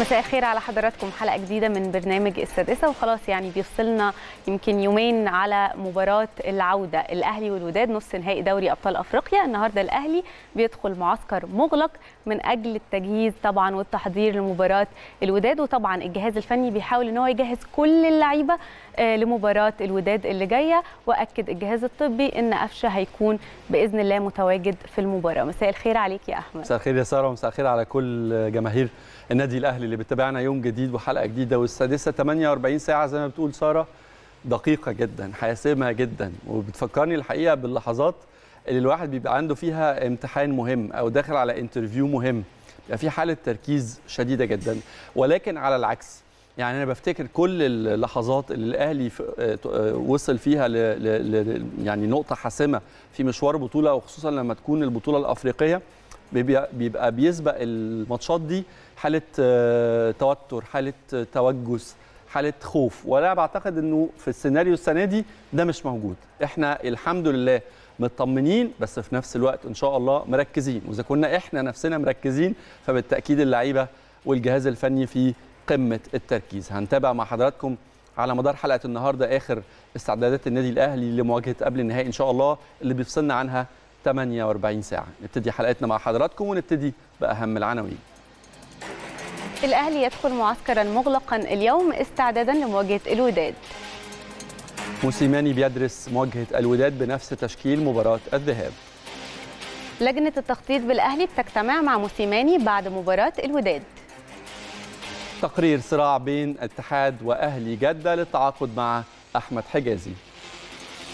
مساء الخير على حضراتكم حلقه جديده من برنامج السادسه وخلاص يعني بيفصلنا يمكن يومين على مباراه العوده الاهلي والوداد نص نهائي دوري ابطال افريقيا النهارده الاهلي بيدخل معسكر مغلق من اجل التجهيز طبعا والتحضير لمباراه الوداد وطبعا الجهاز الفني بيحاول ان هو يجهز كل اللعيبه آه، لمباراه الوداد اللي جايه واكد الجهاز الطبي ان قفشه هيكون باذن الله متواجد في المباراه مساء الخير عليك يا احمد مساء الخير يا ساره ومساء الخير على كل جماهير النادي الاهلي اللي بتابعنا يوم جديد وحلقه جديده والسادسه 48 ساعه زي ما بتقول ساره دقيقه جدا حاسمه جدا وبتفكرني الحقيقه باللحظات اللي الواحد بيبقى عنده فيها امتحان مهم او داخل على انترفيو مهم بيبقى في حاله تركيز شديده جدا ولكن على العكس يعني انا بفتكر كل اللحظات اللي الاهلي آه، آه، وصل فيها ل ل يعني نقطه حاسمه في مشوار بطوله وخصوصا لما تكون البطوله الافريقيه بيبقى بيسبق الماتشات دي حاله آه، توتر حاله آه، توجس حاله خوف وانا بعتقد انه في السيناريو السنه دي ده مش موجود احنا الحمد لله مطمنين بس في نفس الوقت ان شاء الله مركزين واذا كنا احنا نفسنا مركزين فبالتاكيد اللعيبه والجهاز الفني في قمه التركيز هنتابع مع حضراتكم على مدار حلقه النهارده اخر استعدادات النادي الاهلي لمواجهه قبل النهائي ان شاء الله اللي بيفصلنا عنها 48 ساعه نبتدي حلقتنا مع حضراتكم ونبتدي باهم العناوين الأهلي يدخل معسكرا مغلقا اليوم استعدادا لمواجهة الوداد موسيماني بيدرس مواجهة الوداد بنفس تشكيل مباراة الذهاب لجنة التخطيط بالأهلي بتجتمع مع موسيماني بعد مباراة الوداد تقرير صراع بين اتحاد وأهلي جدة للتعاقد مع أحمد حجازي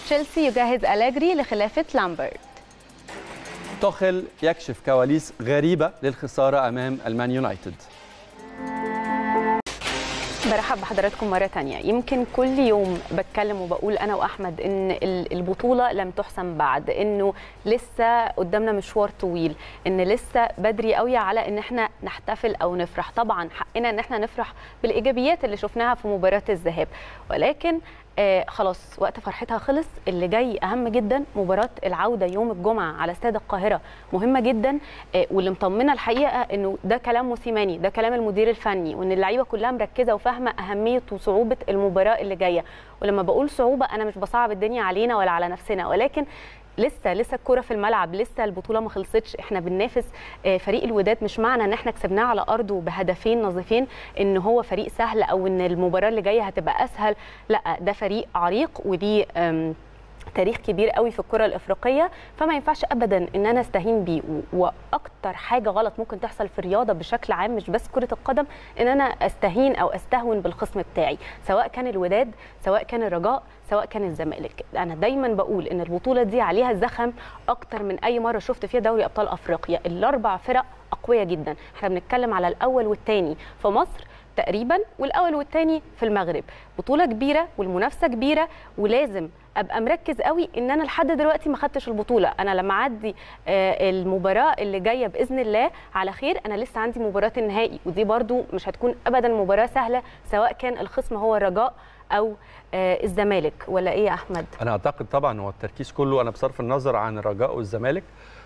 تشيلسي يجهز ألاجري لخلافة لامبرت توخل يكشف كواليس غريبة للخسارة أمام المان يونايتد برحب بحضراتكم مرة تانية يمكن كل يوم بتكلم وبقول أنا وأحمد إن البطولة لم تحسم بعد إنه لسه قدامنا مشوار طويل إن لسه بدري قوي على إن إحنا نحتفل أو نفرح طبعا حقنا إن إحنا نفرح بالإيجابيات اللي شفناها في مباراة الذهاب ولكن آه خلاص وقت فرحتها خلص اللي جاي اهم جدا مباراه العوده يوم الجمعه على استاد القاهره مهمه جدا آه واللي مطمنه الحقيقه انه ده كلام موسيماني ده كلام المدير الفني وان اللعيبه كلها مركزه وفاهمه اهميه وصعوبه المباراه اللي جايه ولما بقول صعوبه انا مش بصعب الدنيا علينا ولا على نفسنا ولكن لسه لسه الكوره في الملعب لسه البطوله ما خلصتش احنا بننافس آه، فريق الوداد مش معنى ان احنا كسبناه على ارضه بهدفين نظيفين ان هو فريق سهل او ان المباراه اللي جايه هتبقى اسهل لا ده فريق عريق ودي تاريخ كبير قوي في الكره الافريقيه فما ينفعش ابدا ان انا استهين بيه واكتر حاجه غلط ممكن تحصل في الرياضه بشكل عام مش بس كره القدم ان انا استهين او استهون بالخصم بتاعي سواء كان الوداد سواء كان الرجاء سواء كان الزمالك انا دايما بقول ان البطوله دي عليها زخم اكتر من اي مره شفت فيها دوري ابطال افريقيا الاربع فرق اقوياء جدا احنا بنتكلم على الاول والثاني في مصر تقريبا والاول والثاني في المغرب بطوله كبيره والمنافسه كبيره ولازم ابقى مركز قوي ان انا لحد دلوقتي ما خدتش البطوله انا لما اعدي آه، المباراه اللي جايه باذن الله على خير انا لسه عندي مباراه النهائي ودي برده مش هتكون ابدا مباراه سهله سواء كان الخصم هو الرجاء او آه، الزمالك ولا ايه يا احمد انا اعتقد طبعا هو التركيز كله انا بصرف النظر عن الرجاء والزمالك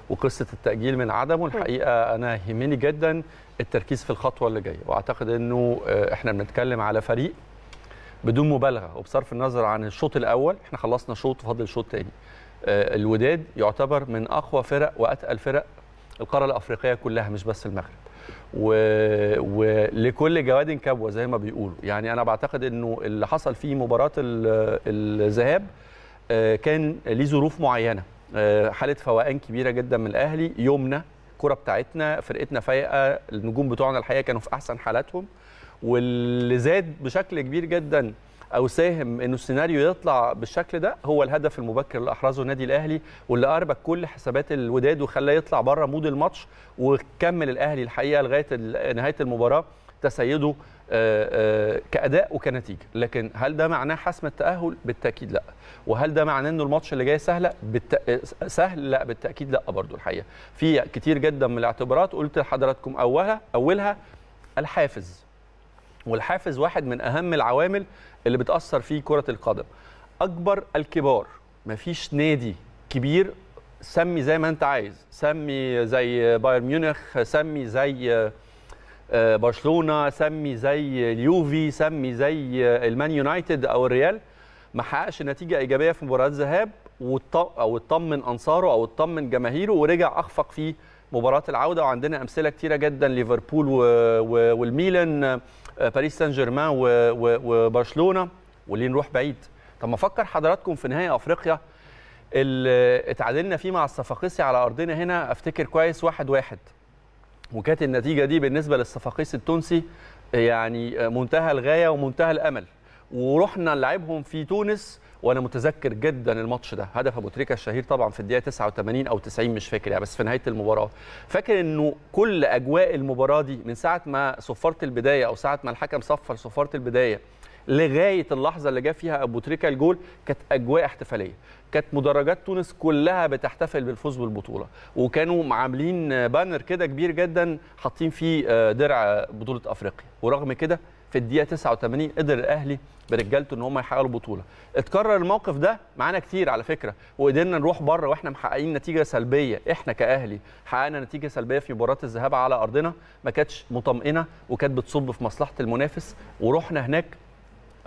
وقصه التاجيل من عدمه الحقيقه انا يهمني جدا التركيز في الخطوه اللي جايه واعتقد انه آه، احنا بنتكلم على فريق بدون مبالغه وبصرف النظر عن الشوط الاول احنا خلصنا شوط وفضل شوط تاني آه، الوداد يعتبر من اقوى فرق واتقل فرق القاره الافريقيه كلها مش بس المغرب و... ولكل جواد كبوه زي ما بيقولوا يعني انا بعتقد انه اللي حصل في مباراه الذهاب آه، كان ليه ظروف معينه آه، حاله فوقان كبيره جدا من الاهلي يومنا الكره بتاعتنا فرقتنا فايقه النجوم بتوعنا الحقيقه كانوا في احسن حالاتهم واللي زاد بشكل كبير جدا او ساهم انه السيناريو يطلع بالشكل ده هو الهدف المبكر اللي احرزه النادي الاهلي واللي قربك كل حسابات الوداد وخلاه يطلع بره مود الماتش وكمل الاهلي الحقيقه لغايه نهايه المباراه تسيده آه، آه، كاداء وكنتيجه لكن هل ده معناه حسم التاهل بالتاكيد لا وهل ده معناه انه الماتش اللي جاي سهله بالت... آه، سهل لا بالتاكيد لا برضو الحقيقه في كتير جدا من الاعتبارات قلت لحضراتكم اولها اولها الحافز والحافز واحد من اهم العوامل اللي بتاثر في كره القدم اكبر الكبار مفيش نادي كبير سمي زي ما انت عايز سمي زي بايرن ميونخ سمي زي آه، برشلونه سمي زي اليوفي سمي زي آه، المان يونايتد او الريال ما حققش نتيجه ايجابيه في مباريات ذهاب او اطمن انصاره او اطمن جماهيره ورجع اخفق في مباراه العوده وعندنا امثله كثيره جدا ليفربول والميلان آه، باريس سان جيرمان وبرشلونه وليه نروح بعيد طب ما فكر حضراتكم في نهائي افريقيا اللي اتعادلنا فيه مع الصفاقسي على ارضنا هنا افتكر كويس واحد واحد وكانت النتيجه دي بالنسبه للصفاقسي التونسي يعني آه، منتهى الغايه ومنتهى الامل ورحنا نلعبهم في تونس وانا متذكر جدا الماتش ده هدف ابو تريكه الشهير طبعا في الدقيقه 89 او 90 مش فاكر يعني بس في نهايه المباراه فاكر انه كل اجواء المباراه دي من ساعه ما صفرت البدايه او ساعه ما الحكم صفر صفرت البدايه لغايه اللحظه اللي جه فيها ابو تريكه الجول كانت اجواء احتفاليه كانت مدرجات تونس كلها بتحتفل بالفوز بالبطوله وكانوا عاملين بانر كده كبير جدا حاطين فيه آه، درع بطوله افريقيا ورغم كده في الدقيقه 89 قدر الاهلي برجالته ان هم يحققوا البطوله اتكرر الموقف ده معانا كتير على فكره وقدرنا نروح بره واحنا محققين نتيجه سلبيه احنا كاهلي حققنا نتيجه سلبيه في مباراه الذهاب على ارضنا ما كانتش مطمئنه وكانت بتصب في مصلحه المنافس ورحنا هناك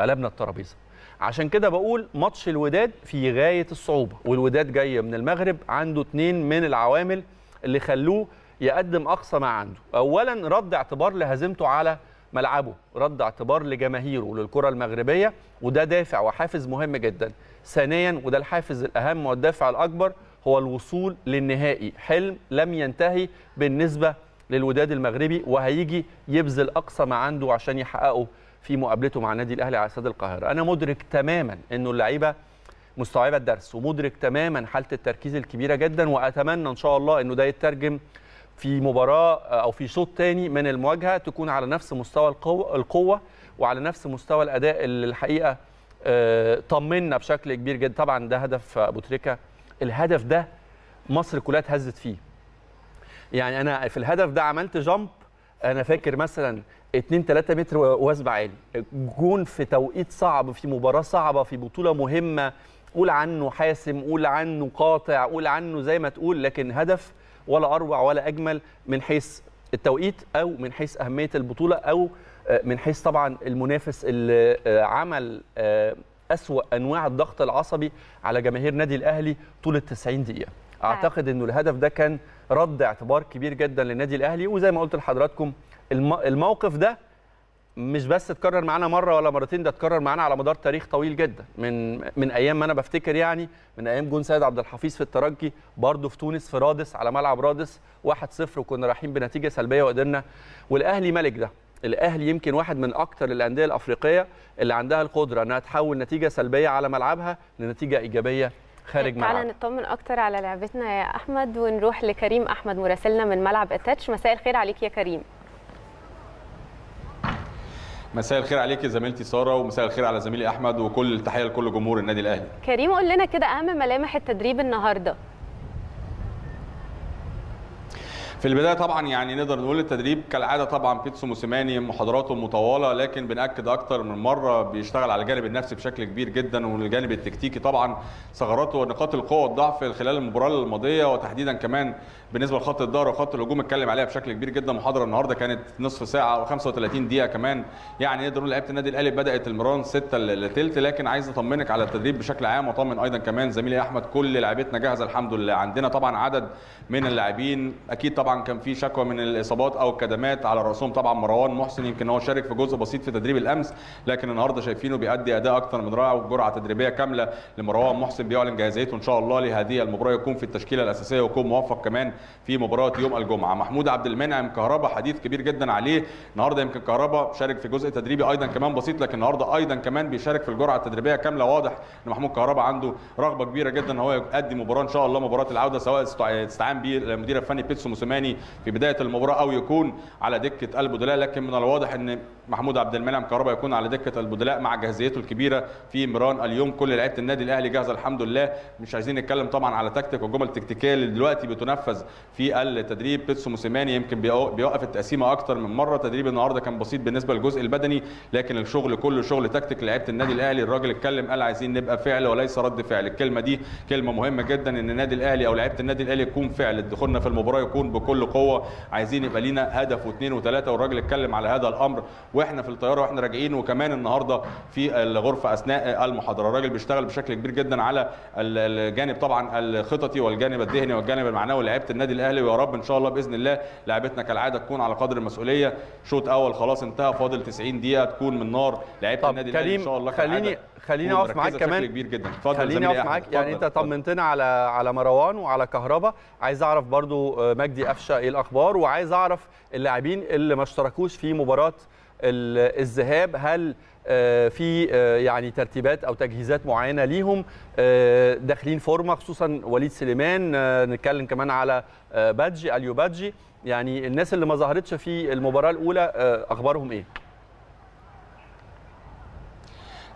قلبنا الترابيزه عشان كده بقول ماتش الوداد في غايه الصعوبه والوداد جاي من المغرب عنده اتنين من العوامل اللي خلوه يقدم اقصى ما عنده اولا رد اعتبار لهزيمته على ملعبه رد اعتبار لجماهيره للكره المغربيه وده دافع وحافز مهم جدا ثانيا وده الحافز الاهم والدافع الاكبر هو الوصول للنهائي حلم لم ينتهي بالنسبه للوداد المغربي وهيجي يبذل اقصى ما عنده عشان يحققه في مقابلته مع النادي الاهلي على استاد القاهره انا مدرك تماما انه اللعيبه مستوعبه الدرس ومدرك تماما حاله التركيز الكبيره جدا واتمنى ان شاء الله انه ده يترجم في مباراه آه، او في شوط تاني من المواجهه تكون على نفس مستوى القوه, القوة وعلى نفس مستوى الاداء اللي الحقيقه آه، طمنا بشكل كبير جدا طبعا ده هدف ابو تريكه الهدف ده مصر كلها اتهزت فيه يعني انا في الهدف ده عملت جامب انا فاكر مثلا 2 3 متر واسبع عالي جون في توقيت صعب في مباراه صعبه في بطوله مهمه قول عنه حاسم قول عنه قاطع قول عنه زي ما تقول لكن هدف ولا اروع ولا اجمل من حيث التوقيت او من حيث اهميه البطوله او آه، من حيث طبعا المنافس اللي آه، عمل آه، اسوا انواع الضغط العصبي على جماهير نادي الاهلي طول ال 90 دقيقه اعتقد انه الهدف ده كان رد اعتبار كبير جدا للنادي الاهلي وزي ما قلت لحضراتكم الموقف ده مش بس اتكرر معانا مره ولا مرتين ده اتكرر معانا على مدار تاريخ طويل جدا من من ايام ما انا بفتكر يعني من ايام جون سيد عبد الحفيظ في الترجي برده في تونس في رادس على ملعب رادس 1-0 وكنا رايحين بنتيجه سلبيه وقدرنا والاهلي ملك ده الاهلي يمكن واحد من اكثر الانديه الافريقيه اللي عندها القدره انها تحول نتيجه سلبيه على ملعبها لنتيجه ايجابيه خارج ملعبها. تعالى نطمن اكثر على لعبتنا يا احمد ونروح لكريم احمد مراسلنا من ملعب اتاتش مساء الخير عليك يا كريم مساء الخير عليك زميلتي ساره ومساء الخير على زميلي احمد وكل التحيه لكل جمهور النادي الاهلي كريم قول لنا كده اهم ملامح التدريب النهارده في البدايه طبعا يعني نقدر نقول التدريب كالعاده طبعا بيتسو موسيماني محاضراته المطوله لكن بناكد اكتر من مره بيشتغل على الجانب النفسي بشكل كبير جدا والجانب التكتيكي طبعا ثغراته ونقاط القوه والضعف خلال المباراه الماضيه وتحديدا كمان بالنسبه لخط الدار وخط الهجوم اتكلم عليها بشكل كبير جدا محاضره النهارده كانت نصف ساعه او 35 دقيقه كمان يعني نقدر نقول لعيبه النادي الاهلي بدات المران 6 لتلت لكن عايز اطمنك على التدريب بشكل عام واطمن ايضا كمان زميلي احمد كل لعيبتنا جاهزه الحمد لله عندنا طبعا عدد من اللاعبين اكيد طبعا كان في شكوى من الاصابات او الكدمات على راسهم طبعا مروان محسن يمكن هو شارك في جزء بسيط في تدريب الامس لكن النهارده شايفينه بيأدي اداء اكثر من رائع وجرعه تدريبيه كامله لمروان محسن بيعلن جاهزيته ان شاء الله لهذه المباراه يكون في التشكيله الاساسيه ويكون موفق كمان في مباراه يوم الجمعه محمود عبد المنعم كهربا حديث كبير جدا عليه النهارده يمكن كهربا شارك في جزء تدريبي ايضا كمان بسيط لكن النهارده ايضا كمان بيشارك في الجرعه التدريبيه كامله واضح ان محمود كهربا عنده رغبه كبيره جدا ان هو يؤدي مباراه ان شاء الله مباراه العوده سواء استعان به المدير الفني بيتسو موسيماني في بدايه المباراه او يكون على دكه البدلاء لكن من الواضح ان محمود عبد المنعم كهربا يكون على دكه البدلاء مع جاهزيته الكبيره في مران اليوم كل لعيبه النادي الاهلي جاهزه الحمد لله مش عايزين نتكلم طبعا على تكتيك وجمل تكتيكيه اللي دلوقتي بتنفذ في التدريب بيتسو موسيماني يمكن بيوقف التقسيمه اكتر من مره تدريب النهارده كان بسيط بالنسبه للجزء البدني لكن الشغل كله شغل تكتيك لعيبه النادي الاهلي الراجل اتكلم قال عايزين نبقى فعل وليس رد فعل الكلمه دي كلمه مهمه جدا ان النادي الاهلي او لعيبه النادي الاهلي يكون فعل دخولنا في المباراه يكون بكل قوه عايزين يبقى لينا هدف واثنين وثلاثه والراجل اتكلم على هذا الامر واحنا في الطياره واحنا راجعين وكمان النهارده في الغرفه اثناء المحاضره الراجل بيشتغل بشكل كبير جدا على الجانب طبعا الخططي والجانب الذهني والجانب المعنوي لعيبه النادي الاهلي ويا رب ان شاء الله باذن الله لعبتنا كالعاده تكون على قدر المسؤوليه شوط اول خلاص انتهى فاضل 90 دقيقه تكون من نار لعيبه النادي الاهلي ان شاء الله خليني خليني اقف معاك كمان كبير جدا خليني اقف معاك يعني انت طمنتنا على على مروان وعلى كهربا عايز اعرف برضو آه، مجدي قفشه ايه الاخبار وعايز اعرف اللاعبين اللي ما اشتركوش في مباراه الذهاب هل آه، في آه، يعني ترتيبات او تجهيزات معينه ليهم آه، داخلين فورمه خصوصا وليد سليمان نتكلم كمان على بادجي اليو بادجي يعني الناس اللي ما ظهرتش في المباراه الاولى اخبارهم ايه؟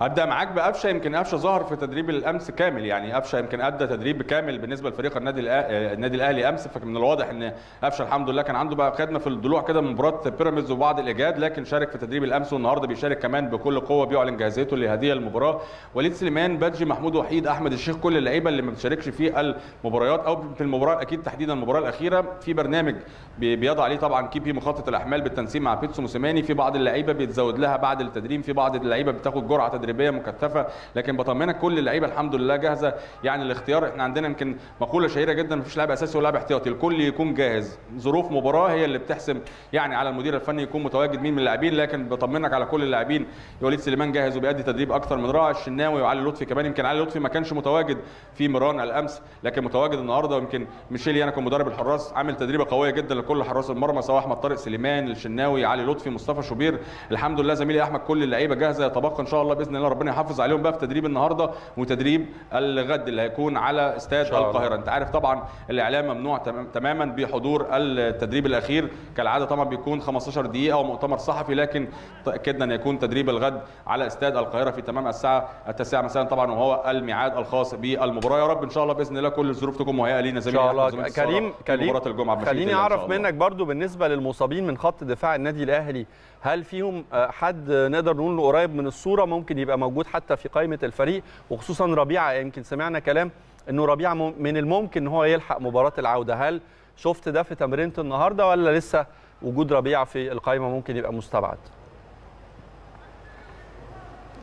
هبدا معاك بقفشه يمكن قفشه ظهر في تدريب الامس كامل يعني قفشه يمكن ادى تدريب كامل بالنسبه لفريق النادي النادي الاهلي امس فمن الواضح ان قفشه الحمد لله كان عنده بقى خدمه في الضلوع كده من مباراه بيراميدز وبعض الايجاد لكن شارك في تدريب الامس والنهارده بيشارك كمان بكل قوه بيعلن جاهزيته لهذه المباراه وليد سليمان بادجي محمود وحيد احمد الشيخ كل اللعيبه اللي ما بتشاركش في المباريات او في المباراه اكيد تحديدا المباراه الاخيره في برنامج بيضع عليه طبعا كي بي مخطط الاحمال بالتنسيق مع بيتسو موسيماني في بعض اللعيبه بيتزود لها بعد التدريب في بعض اللعيبه بتاخد جرعه تدريب تدريبيه مكثفه لكن بطمنك كل اللعيبه الحمد لله جاهزه يعني الاختيار احنا عندنا يمكن مقوله شهيره جدا مفيش لاعب اساسي ولا لاعب احتياطي الكل يكون جاهز ظروف مباراه هي اللي بتحسم يعني على المدير الفني يكون متواجد مين من اللاعبين لكن بطمنك على كل اللاعبين وليد سليمان جاهز وبيأدي تدريب اكثر من رائع الشناوي وعلي لطفي كمان يمكن علي لطفي ما كانش متواجد في مران الامس لكن متواجد النهارده ويمكن ميشيل يانا كان مدرب الحراس عامل تدريبه قويه جدا لكل حراس المرمى سواء احمد طارق سليمان الشناوي علي لطفي مصطفى شوبير الحمد لله زميلي احمد كل اللعيبه جاهزه يتبقى ان شاء الله باذن الله الله ربنا يحافظ عليهم بقى في تدريب النهارده وتدريب الغد اللي هيكون على استاد القاهره انت عارف طبعا الاعلام ممنوع تماما بحضور التدريب الاخير كالعاده طبعا بيكون 15 دقيقه ومؤتمر صحفي لكن تاكدنا ان يكون تدريب الغد على استاد القاهره في تمام الساعه 9 مساء طبعا وهو الميعاد الخاص بالمباراه يا رب ان شاء الله باذن الله كل الظروف تكون مهيئه لينا زي ان شاء الله كريم كريم مباراه الجمعه خليني اعرف منك برضو بالنسبه للمصابين من خط دفاع النادي الاهلي هل فيهم آه، حد نقدر نقول له قريب من الصوره ممكن يبقى موجود حتى في قائمه الفريق وخصوصا ربيعه يمكن سمعنا كلام انه ربيعه من الممكن ان هو يلحق مباراه العوده هل شفت ده في تمرينه النهارده ولا لسه وجود ربيعه في القائمه ممكن يبقى مستبعد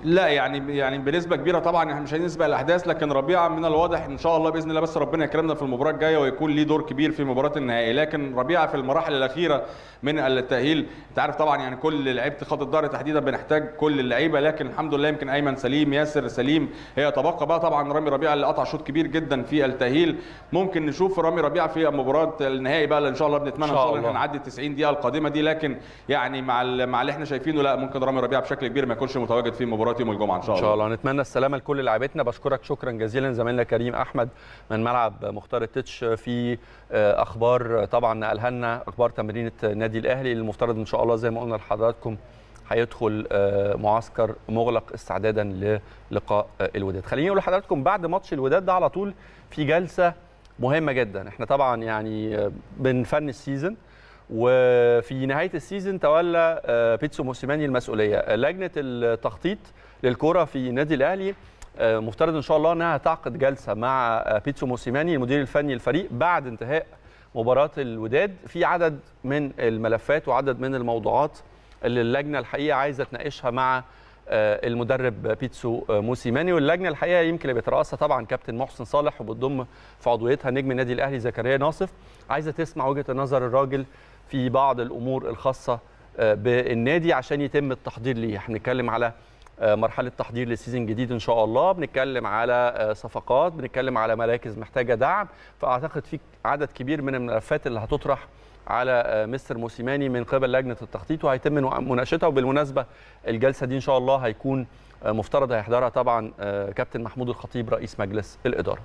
لا يعني يعني بنسبه كبيره طبعا احنا مش هنسبق الاحداث لكن ربيعه من الواضح ان شاء الله باذن الله بس ربنا يكرمنا في المباراه الجايه ويكون ليه دور كبير في مباراه النهائي لكن ربيعه في المراحل الاخيره من التاهيل انت عارف طبعا يعني كل لعيبه خط الظهر تحديدا بنحتاج كل اللعيبه لكن الحمد لله يمكن ايمن سليم ياسر سليم هي تبقى بقى طبعا رامي ربيعه اللي قطع شوط كبير جدا في التاهيل ممكن نشوف رامي ربيعه في مباراه النهائي بقى اللي ان شاء الله بنتمنى ان شاء الله هنعدي 90 دقيقه القادمه دي لكن يعني مع مع اللي احنا شايفينه لا ممكن رامي ربيعه بشكل كبير ما يكونش متواجد في مباراه مباراه يوم الجمعه ان شاء الله ان شاء الله نتمنى السلامه لكل لاعبتنا بشكرك شكرا جزيلا زميلنا كريم احمد من ملعب مختار التتش في آه، اخبار طبعا نقلها لنا اخبار تمرينه النادي الاهلي المفترض ان شاء الله زي ما قلنا لحضراتكم هيدخل آه، معسكر مغلق استعدادا للقاء آه، الوداد خليني اقول لحضراتكم بعد ماتش الوداد ده على طول في جلسه مهمه جدا احنا طبعا يعني بنفن السيزون وفي نهايه السيزون تولى آه، بيتسو موسيماني المسؤوليه لجنه التخطيط للكره في النادي الاهلي آه، مفترض ان شاء الله انها تعقد جلسه مع آه، بيتسو موسيماني المدير الفني للفريق بعد انتهاء مباراه الوداد في عدد من الملفات وعدد من الموضوعات اللي اللجنه الحقيقه عايزه تناقشها مع المدرب بيتسو موسيماني واللجنه الحقيقه يمكن اللي بيترأسها طبعا كابتن محسن صالح وبتضم في عضويتها نجم النادي الاهلي زكريا ناصف عايزه تسمع وجهه نظر الراجل في بعض الامور الخاصه آه، بالنادي عشان يتم التحضير ليه احنا بنتكلم على آه، مرحله تحضير لسيزون جديد ان شاء الله بنتكلم على آه، صفقات بنتكلم على مراكز محتاجه دعم فاعتقد في عدد كبير من الملفات اللي هتطرح على مستر موسيماني من قبل لجنه التخطيط وهيتم مناقشتها وبالمناسبه الجلسه دي ان شاء الله هيكون مفترض هيحضرها طبعا كابتن محمود الخطيب رئيس مجلس الاداره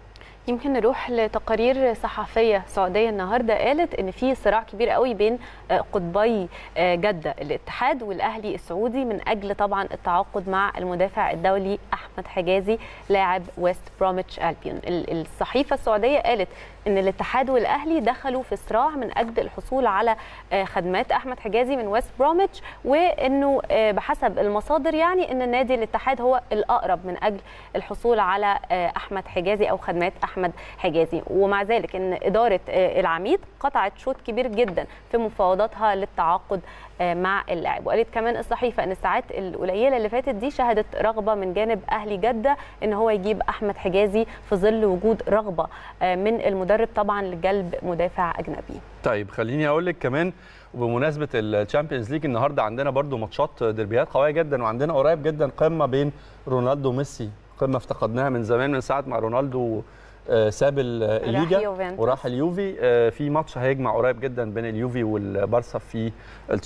يمكن نروح لتقارير صحفيه سعوديه النهارده قالت ان في صراع كبير قوي بين آه، قطبي آه، جده الاتحاد والاهلي السعودي من اجل طبعا التعاقد مع المدافع الدولي احمد حجازي لاعب ويست بروميتش البيون الصحيفه السعوديه قالت ان الاتحاد والاهلي دخلوا في صراع من اجل الحصول على آه، خدمات احمد حجازي من ويست بروميتش وانه آه، بحسب المصادر يعني ان نادي الاتحاد هو الاقرب من اجل الحصول على آه، احمد حجازي او خدمات احمد حجازي ومع ذلك ان اداره العميد قطعت شوط كبير جدا في مفاوضاتها للتعاقد آه، مع اللاعب وقالت كمان الصحيفه ان الساعات القليله اللي فاتت دي شهدت رغبه من جانب اهلي جده ان هو يجيب احمد حجازي في ظل وجود رغبه آه، من المدرب طبعا لجلب مدافع اجنبي طيب خليني اقول لك كمان وبمناسبه الشامبيونز ليج النهارده عندنا برضو ماتشات ديربيات قويه جدا وعندنا قريب جدا قمه بين رونالدو وميسي قمه افتقدناها من زمان من ساعه ما رونالدو آه، ساب الليجا آه، وراح اليوفي آه، في ماتش هيجمع قريب جدا بين اليوفي والبارسا في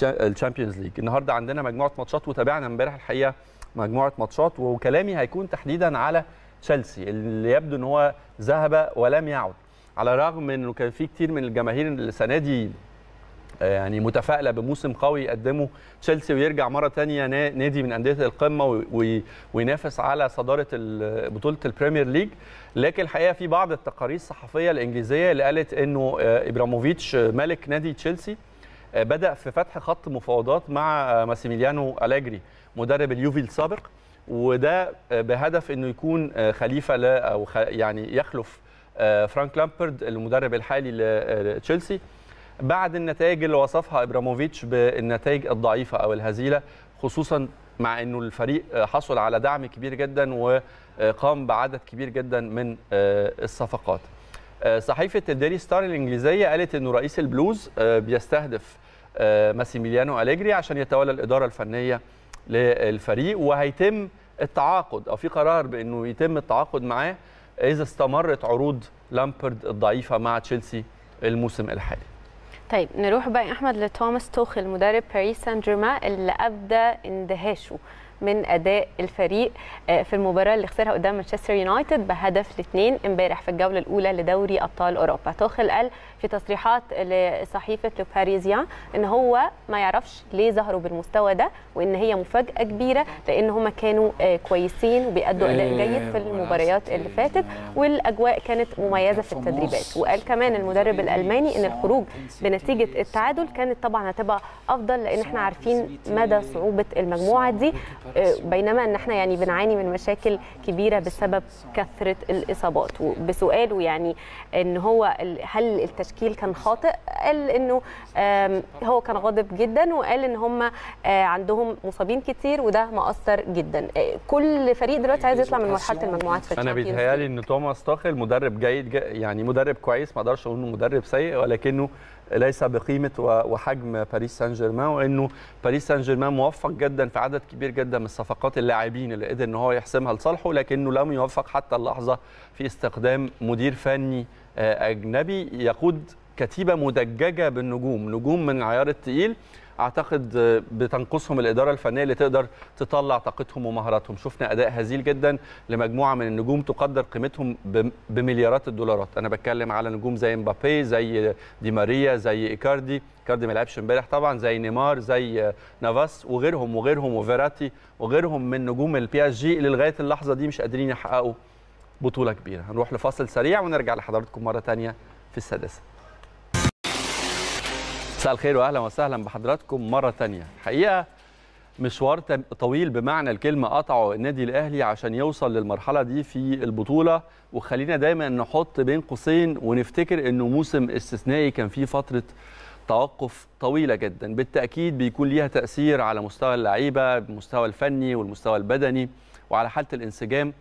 الشامبيونز ليج النهارده عندنا مجموعه ماتشات وتابعنا امبارح الحقيقه مجموعه ماتشات وكلامي هيكون تحديدا على تشيلسي اللي يبدو ان هو ذهب ولم يعد على الرغم من انه كان في كتير من الجماهير السنه دي يعني متفائله بموسم قوي يقدمه تشيلسي ويرجع مره ثانيه نادي من انديه القمه وينافس على صداره بطوله البريمير ليج لكن الحقيقه في بعض التقارير الصحفيه الانجليزيه اللي قالت انه آه، ابراموفيتش ملك نادي تشيلسي آه، بدا في فتح خط مفاوضات مع آه، ماسيميليانو اليجري مدرب اليوفي السابق وده بهدف انه يكون خليفه ل او يعني يخلف فرانك لامبرد المدرب الحالي لتشيلسي بعد النتائج اللي وصفها ابراموفيتش بالنتائج الضعيفه او الهزيله خصوصا مع انه الفريق حصل على دعم كبير جدا وقام بعدد كبير جدا من آه، الصفقات. آه، صحيفه الديلي ستار الانجليزيه قالت انه رئيس البلوز آه، بيستهدف ماسيميليانو اليجري عشان يتولى الاداره الفنيه للفريق وهيتم التعاقد او في قرار بانه يتم التعاقد معاه اذا استمرت عروض لامبرد الضعيفه مع تشيلسي الموسم الحالي. طيب نروح بقى يا احمد لتوماس توخل مدرب باريس سان جيرمان اللي ابدى اندهاشه من اداء الفريق آه، في المباراه اللي خسرها قدام مانشستر يونايتد بهدف لاثنين امبارح في الجوله الاولى لدوري ابطال اوروبا توخل قال في تصريحات لصحيفه لوباريزيا ان هو ما يعرفش ليه ظهروا بالمستوى ده وان هي مفاجاه كبيره لان هم كانوا آه، كويسين وبيأدوا اداء إيه، جيد في المباريات اللي فاتت والاجواء كانت مميزه في التدريبات وقال كمان المدرب الالماني ان الخروج بنتيجه التعادل كانت طبعا هتبقى افضل لان احنا عارفين مدى صعوبه المجموعه دي إيه، بينما ان احنا يعني بنعاني من مشاكل كبيره بسبب كثره الاصابات وبسؤاله يعني ان هو هل التشكيل كان خاطئ قال انه هو كان غاضب جدا وقال ان هم آه، عندهم مصابين كتير وده مأثر جدا آه، كل فريق دلوقتي عايز يطلع من مرحله يعني المجموعات في انا بيتهيالي ان توماس طاخل مدرب جيد يعني مدرب كويس ما اقدرش اقول انه مدرب سيء ولكنه ليس بقيمه وحجم باريس سان جيرمان وانه باريس سان جيرمان موفق جدا في عدد كبير جدا من صفقات اللاعبين اللي قدر ان هو يحسمها لصالحه لكنه لم يوفق حتى اللحظه في استخدام مدير فني آه، اجنبي يقود كتيبه مدججه بالنجوم نجوم من العيار الثقيل اعتقد آه، بتنقصهم الاداره الفنيه اللي تقدر تطلع طاقتهم ومهاراتهم شفنا اداء هزيل جدا لمجموعه من النجوم تقدر قيمتهم بمليارات الدولارات انا بتكلم على نجوم زي مبابي زي دي ماريا زي ايكاردي كاردي ما لعبش امبارح طبعا زي نيمار زي آه، نافاس وغيرهم وغيرهم وفيراتي وغيرهم من نجوم البي اس جي اللي لغايه اللحظه دي مش قادرين يحققوا بطوله كبيره هنروح لفاصل سريع ونرجع لحضراتكم مره ثانيه في السادسه مساء الخير واهلا وسهلا بحضراتكم مره ثانيه حقيقه مشوار طويل بمعنى الكلمه قطعه النادي الاهلي عشان يوصل للمرحله دي في البطوله وخلينا دايما نحط بين قوسين ونفتكر انه موسم استثنائي كان فيه فتره توقف طويله جدا بالتاكيد بيكون ليها تاثير على مستوى اللعيبه المستوى الفني والمستوى البدني وعلى حاله الانسجام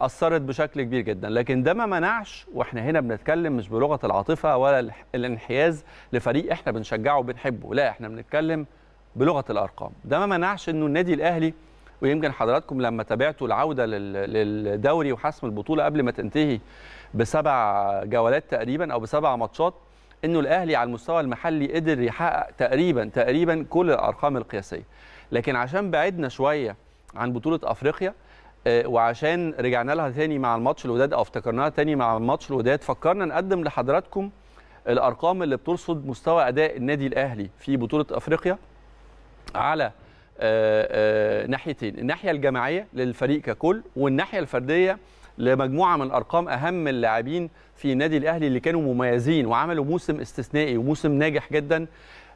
اثرت بشكل كبير جدا لكن ده ما منعش واحنا هنا بنتكلم مش بلغه العاطفه ولا الانحياز لفريق احنا بنشجعه وبنحبه لا احنا بنتكلم بلغه الارقام ده ما منعش انه النادي الاهلي ويمكن حضراتكم لما تابعتوا العوده للدوري وحسم البطوله قبل ما تنتهي بسبع جولات تقريبا او بسبع ماتشات انه الاهلي على المستوى المحلي قدر يحقق تقريبا تقريبا كل الارقام القياسيه لكن عشان بعدنا شويه عن بطوله افريقيا آه، وعشان رجعنا لها تاني مع الماتش الوداد او افتكرناها تاني مع الماتش الوداد فكرنا نقدم لحضراتكم الارقام اللي بترصد مستوى اداء النادي الاهلي في بطوله افريقيا على آه، آه، ناحيتين الناحيه الجماعيه للفريق ككل والناحيه الفرديه لمجموعه من ارقام اهم اللاعبين في النادي الاهلي اللي كانوا مميزين وعملوا موسم استثنائي وموسم ناجح جدا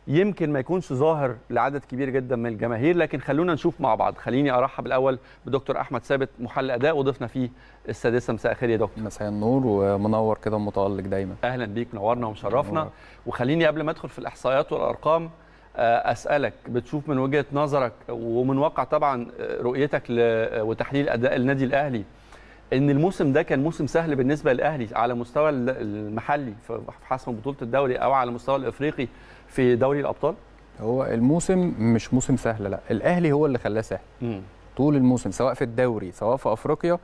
يمكن ما يكونش ظاهر لعدد كبير جدا من الجماهير لكن خلونا نشوف مع بعض خليني ارحب الاول بدكتور احمد ثابت محلل اداء وضيفنا فيه السادسه مساء الخير يا دكتور مساء النور ومنور كده ومتالق دايما اهلا بيك منورنا ومشرفنا وخليني قبل ما ادخل في الاحصائيات والارقام آه، اسالك بتشوف من وجهه نظرك ومن واقع طبعا آه، رؤيتك آه، وتحليل اداء النادي الاهلي ان الموسم ده كان موسم سهل بالنسبه للاهلي على مستوى المحلي في حسم بطوله الدوري او على مستوى الافريقي في دوري الابطال هو الموسم مش موسم سهل لا الاهلي هو اللي خلاه سهل مم. طول الموسم سواء في الدوري سواء في افريقيا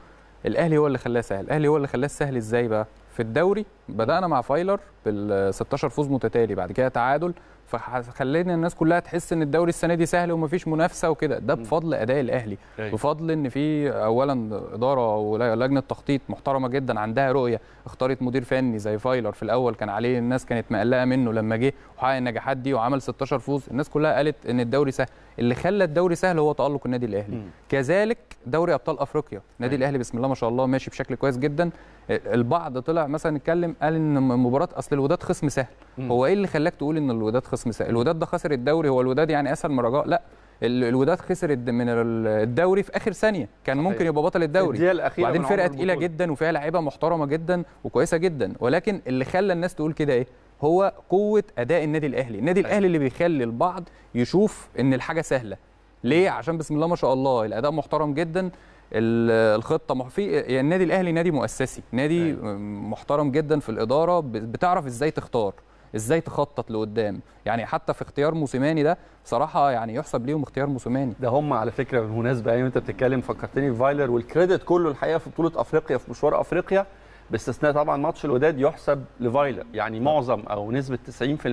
الاهلي هو اللي خلاه سهل الاهلي هو اللي خلاه سهل ازاي بقى في الدوري بدانا مع فايلر بال 16 فوز متتالي بعد كده تعادل فخلينا الناس كلها تحس ان الدوري السنه دي سهل ومفيش منافسه وكده ده بفضل اداء الاهلي أيوة. بفضل ان في اولا اداره ولجنه تخطيط محترمه جدا عندها رؤيه اختارت مدير فني زي فايلر في الاول كان عليه الناس كانت مقلقه منه لما جه وحقق النجاحات دي وعمل 16 فوز الناس كلها قالت ان الدوري سهل اللي خلى الدوري سهل هو تالق النادي الاهلي م. كذلك دوري ابطال افريقيا النادي أيوة. الاهلي بسم الله ما شاء الله ماشي بشكل كويس جدا البعض طلع مثلا اتكلم قال ان مباراه اصل الوداد خصم سهل مم. هو ايه اللي خلاك تقول ان الوداد خصم سهل الوداد ده خسر الدوري هو الوداد يعني اسهل من رجاء لا الوداد خسر من الدوري في اخر ثانيه كان صحيح. ممكن يبقى بطل الدوري الأخيرة وبعدين فرقه تقيله جدا وفيها لعيبه محترمه جدا وكويسه جدا ولكن اللي خلى الناس تقول كده ايه هو قوه اداء النادي الاهلي النادي أيه. الاهلي اللي بيخلي البعض يشوف ان الحاجه سهله ليه عشان بسم الله ما شاء الله الاداء محترم جدا الخطه في يعني النادي الاهلي نادي مؤسسي نادي أيوة. محترم جدا في الاداره بتعرف ازاي تختار ازاي تخطط لقدام يعني حتى في اختيار موسيماني ده صراحه يعني يحسب ليهم اختيار موسيماني ده هم على فكره بالمناسبه ايوه انت بتتكلم فكرتني بفايلر والكريدت كله الحقيقه في بطوله افريقيا في مشوار افريقيا باستثناء طبعا ماتش الوداد يحسب لفايلر يعني نعم. معظم او نسبه 90%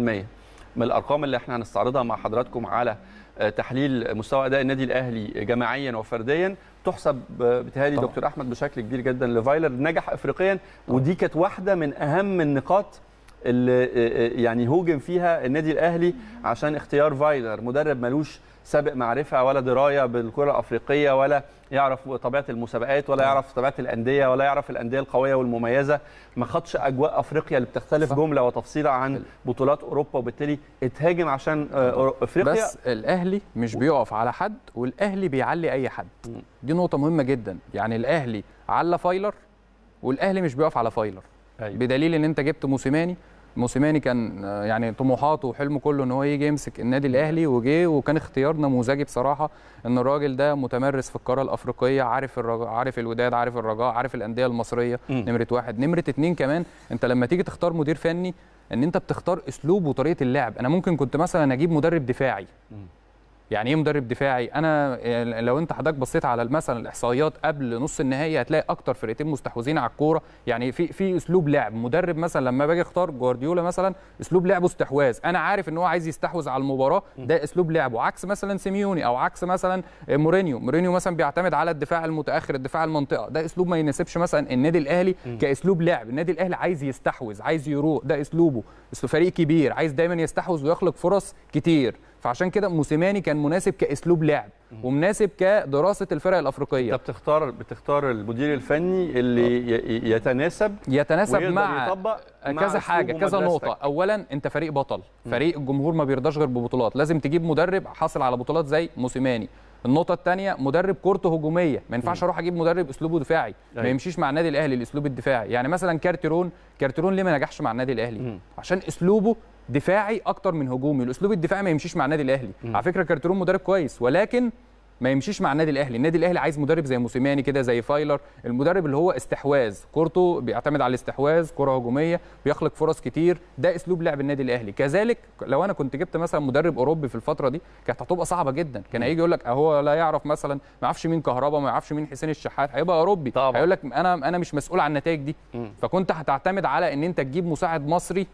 من الارقام اللي احنا هنستعرضها مع حضراتكم على آه، تحليل مستوى اداء النادي الاهلي جماعيا وفرديا تحسب آه، بتهالي دكتور احمد بشكل كبير جدا لفايلر نجح افريقيا ودي كانت واحده من اهم النقاط اللي آه، آه، يعني هوجم فيها النادي الاهلي عشان اختيار فايلر مدرب ملوش سابق معرفه ولا درايه بالكره الافريقيه ولا يعرف طبيعه المسابقات ولا نعم. يعرف طبيعه الانديه ولا يعرف الانديه القويه والمميزه ما خدش اجواء افريقيا اللي بتختلف صح. جمله وتفصيله عن بطولات اوروبا وبالتالي اتهاجم عشان آه، افريقيا بس الاهلي مش بيقف على حد والاهلي بيعلي اي حد دي نقطه مهمه جدا يعني الاهلي على فايلر والاهلي مش بيقف على فايلر أيوة. بدليل ان انت جبت موسيماني موسيماني كان آه، يعني طموحاته وحلمه كله ان هو يجي يمسك النادي الاهلي وجه وكان اختيار نموذجي بصراحه ان الراجل ده متمرس في القاره الافريقيه عارف الرج... عارف الوداد عارف الرجاء عارف الانديه المصريه نمره واحد نمره اتنين كمان انت لما تيجي تختار مدير فني ان انت بتختار اسلوب وطريقه اللعب انا ممكن كنت مثلا اجيب مدرب دفاعي م. يعني ايه مدرب دفاعي انا آه، لو انت حضرتك بصيت على مثلا الاحصائيات قبل نص النهائي هتلاقي اكتر فرقتين مستحوذين على الكوره يعني في في اسلوب لعب مدرب مثلا لما باجي اختار جوارديولا مثلا اسلوب لعبه استحواذ انا عارف ان هو عايز يستحوذ على المباراه ده اسلوب لعبه عكس مثلا سيميوني او عكس مثلا آه، مورينيو مورينيو مثلا بيعتمد على الدفاع المتاخر الدفاع المنطقه ده اسلوب ما يناسبش مثلا النادي الاهلي كاسلوب لعب النادي الاهلي عايز يستحوذ عايز يروح ده اسلوبه فريق كبير عايز دايما يستحوذ ويخلق فرص كتير فعشان كده موسيماني كان مناسب كاسلوب لعب ومناسب كدراسه الفرق الافريقيه طب بتختار بتختار المدير الفني اللي آه. يتناسب يتناسب آه، مع كذا حاجه كذا نقطه اولا انت فريق بطل فريق الجمهور ما بيرضاش غير ببطولات لازم تجيب مدرب حاصل على بطولات زي موسيماني النقطة الثانية مدرب كورته هجومية، ما ينفعش اروح اجيب مدرب اسلوبه دفاعي، ما أيوة. يمشيش مع النادي الاهلي الاسلوب الدفاعي، يعني مثلا كارتيرون، كارتيرون ليه ما نجحش مع النادي الاهلي؟ عشان اسلوبه دفاعي اكتر من هجومي الاسلوب الدفاعي ما يمشيش مع النادي الاهلي على فكره كارترون مدرب كويس ولكن ما يمشيش مع النادي الاهلي النادي الاهلي عايز مدرب زي موسيماني كده زي فايلر المدرب اللي هو استحواذ كورته بيعتمد على الاستحواذ كره هجوميه بيخلق فرص كتير ده اسلوب لعب النادي الاهلي كذلك لو انا كنت جبت مثلا مدرب اوروبي في الفتره دي كانت هتبقى صعبه جدا كان هيجي يقول لك اهو لا يعرف مثلا ما يعرفش مين كهربا ما يعرفش مين حسين الشحات هيبقى اوروبي هيقول لك انا انا مش مسؤول عن النتائج دي فكنت هتعتمد على ان انت تجيب مساعد مصري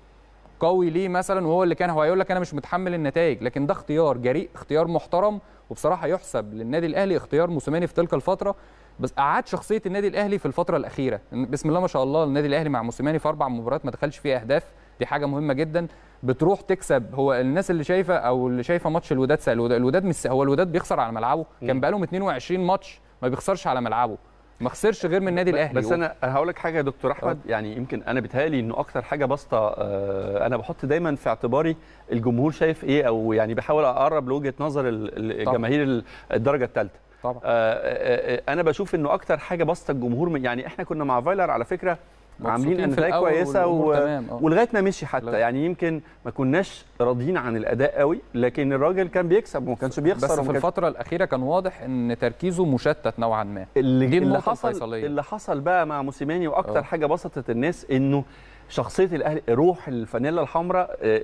قوي ليه مثلا وهو اللي كان هو هيقول لك انا مش متحمل النتائج لكن ده اختيار جريء اختيار محترم وبصراحه يحسب للنادي الاهلي اختيار موسيماني في تلك الفتره بس اعاد شخصيه النادي الاهلي في الفتره الاخيره بسم الله ما شاء الله النادي الاهلي مع موسيماني في اربع مباريات ما دخلش فيها اهداف دي حاجه مهمه جدا بتروح تكسب هو الناس اللي شايفه او اللي شايفه ماتش الوداد سهل الوداد مش هو الوداد بيخسر على ملعبه كان بقالهم 22 ماتش ما بيخسرش على ملعبه ما خسرش غير من النادي الاهلي بس انا هقول لك حاجه يا دكتور احمد أوه. يعني يمكن انا بيتهيألي انه اكتر حاجه باسطه آه، انا بحط دايما في اعتباري الجمهور شايف ايه او يعني بحاول اقرب لوجهه نظر الجماهير الدرجه الثالثه طبعا آه، آه، انا بشوف انه اكتر حاجه باسطه الجمهور يعني احنا كنا مع فايلر على فكره عاملين اداء كويسه و... آه. ولغايه ما مشي حتى لا. يعني يمكن ما كناش راضيين عن الاداء قوي لكن الراجل كان بيكسب وما كانش بيخسر بس في الفتره الاخيره كان واضح ان تركيزه مشتت نوعا ما اللي, دي اللي حصل الفيصلية. اللي حصل بقى مع موسيماني واكتر أوه. حاجه بسطت الناس انه شخصيه الاهلي روح الفانيلا الحمراء آه،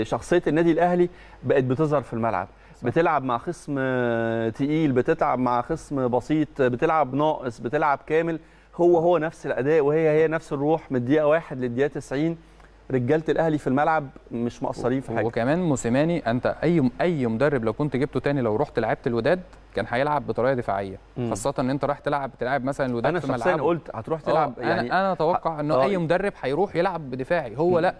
آه، شخصيه النادي الاهلي بقت بتظهر في الملعب بتلعب مع خصم تقيل بتتعب مع خصم بسيط بتلعب ناقص بتلعب كامل هو هو نفس الاداء وهي هي نفس الروح من الدقيقه واحد للدقيقه 90 رجاله الاهلي في الملعب مش مقصرين في حاجه وكمان موسيماني انت اي اي مدرب لو كنت جبته تاني لو رحت لعبت الوداد كان هيلعب بطريقه دفاعيه مم. خاصه ان انت رايح تلعب تلعب مثلا الوداد في ملعبه انا قلت هتروح تلعب آه، يعني انا اتوقع انه اي آه. مدرب هيروح يلعب بدفاعي هو مم. لا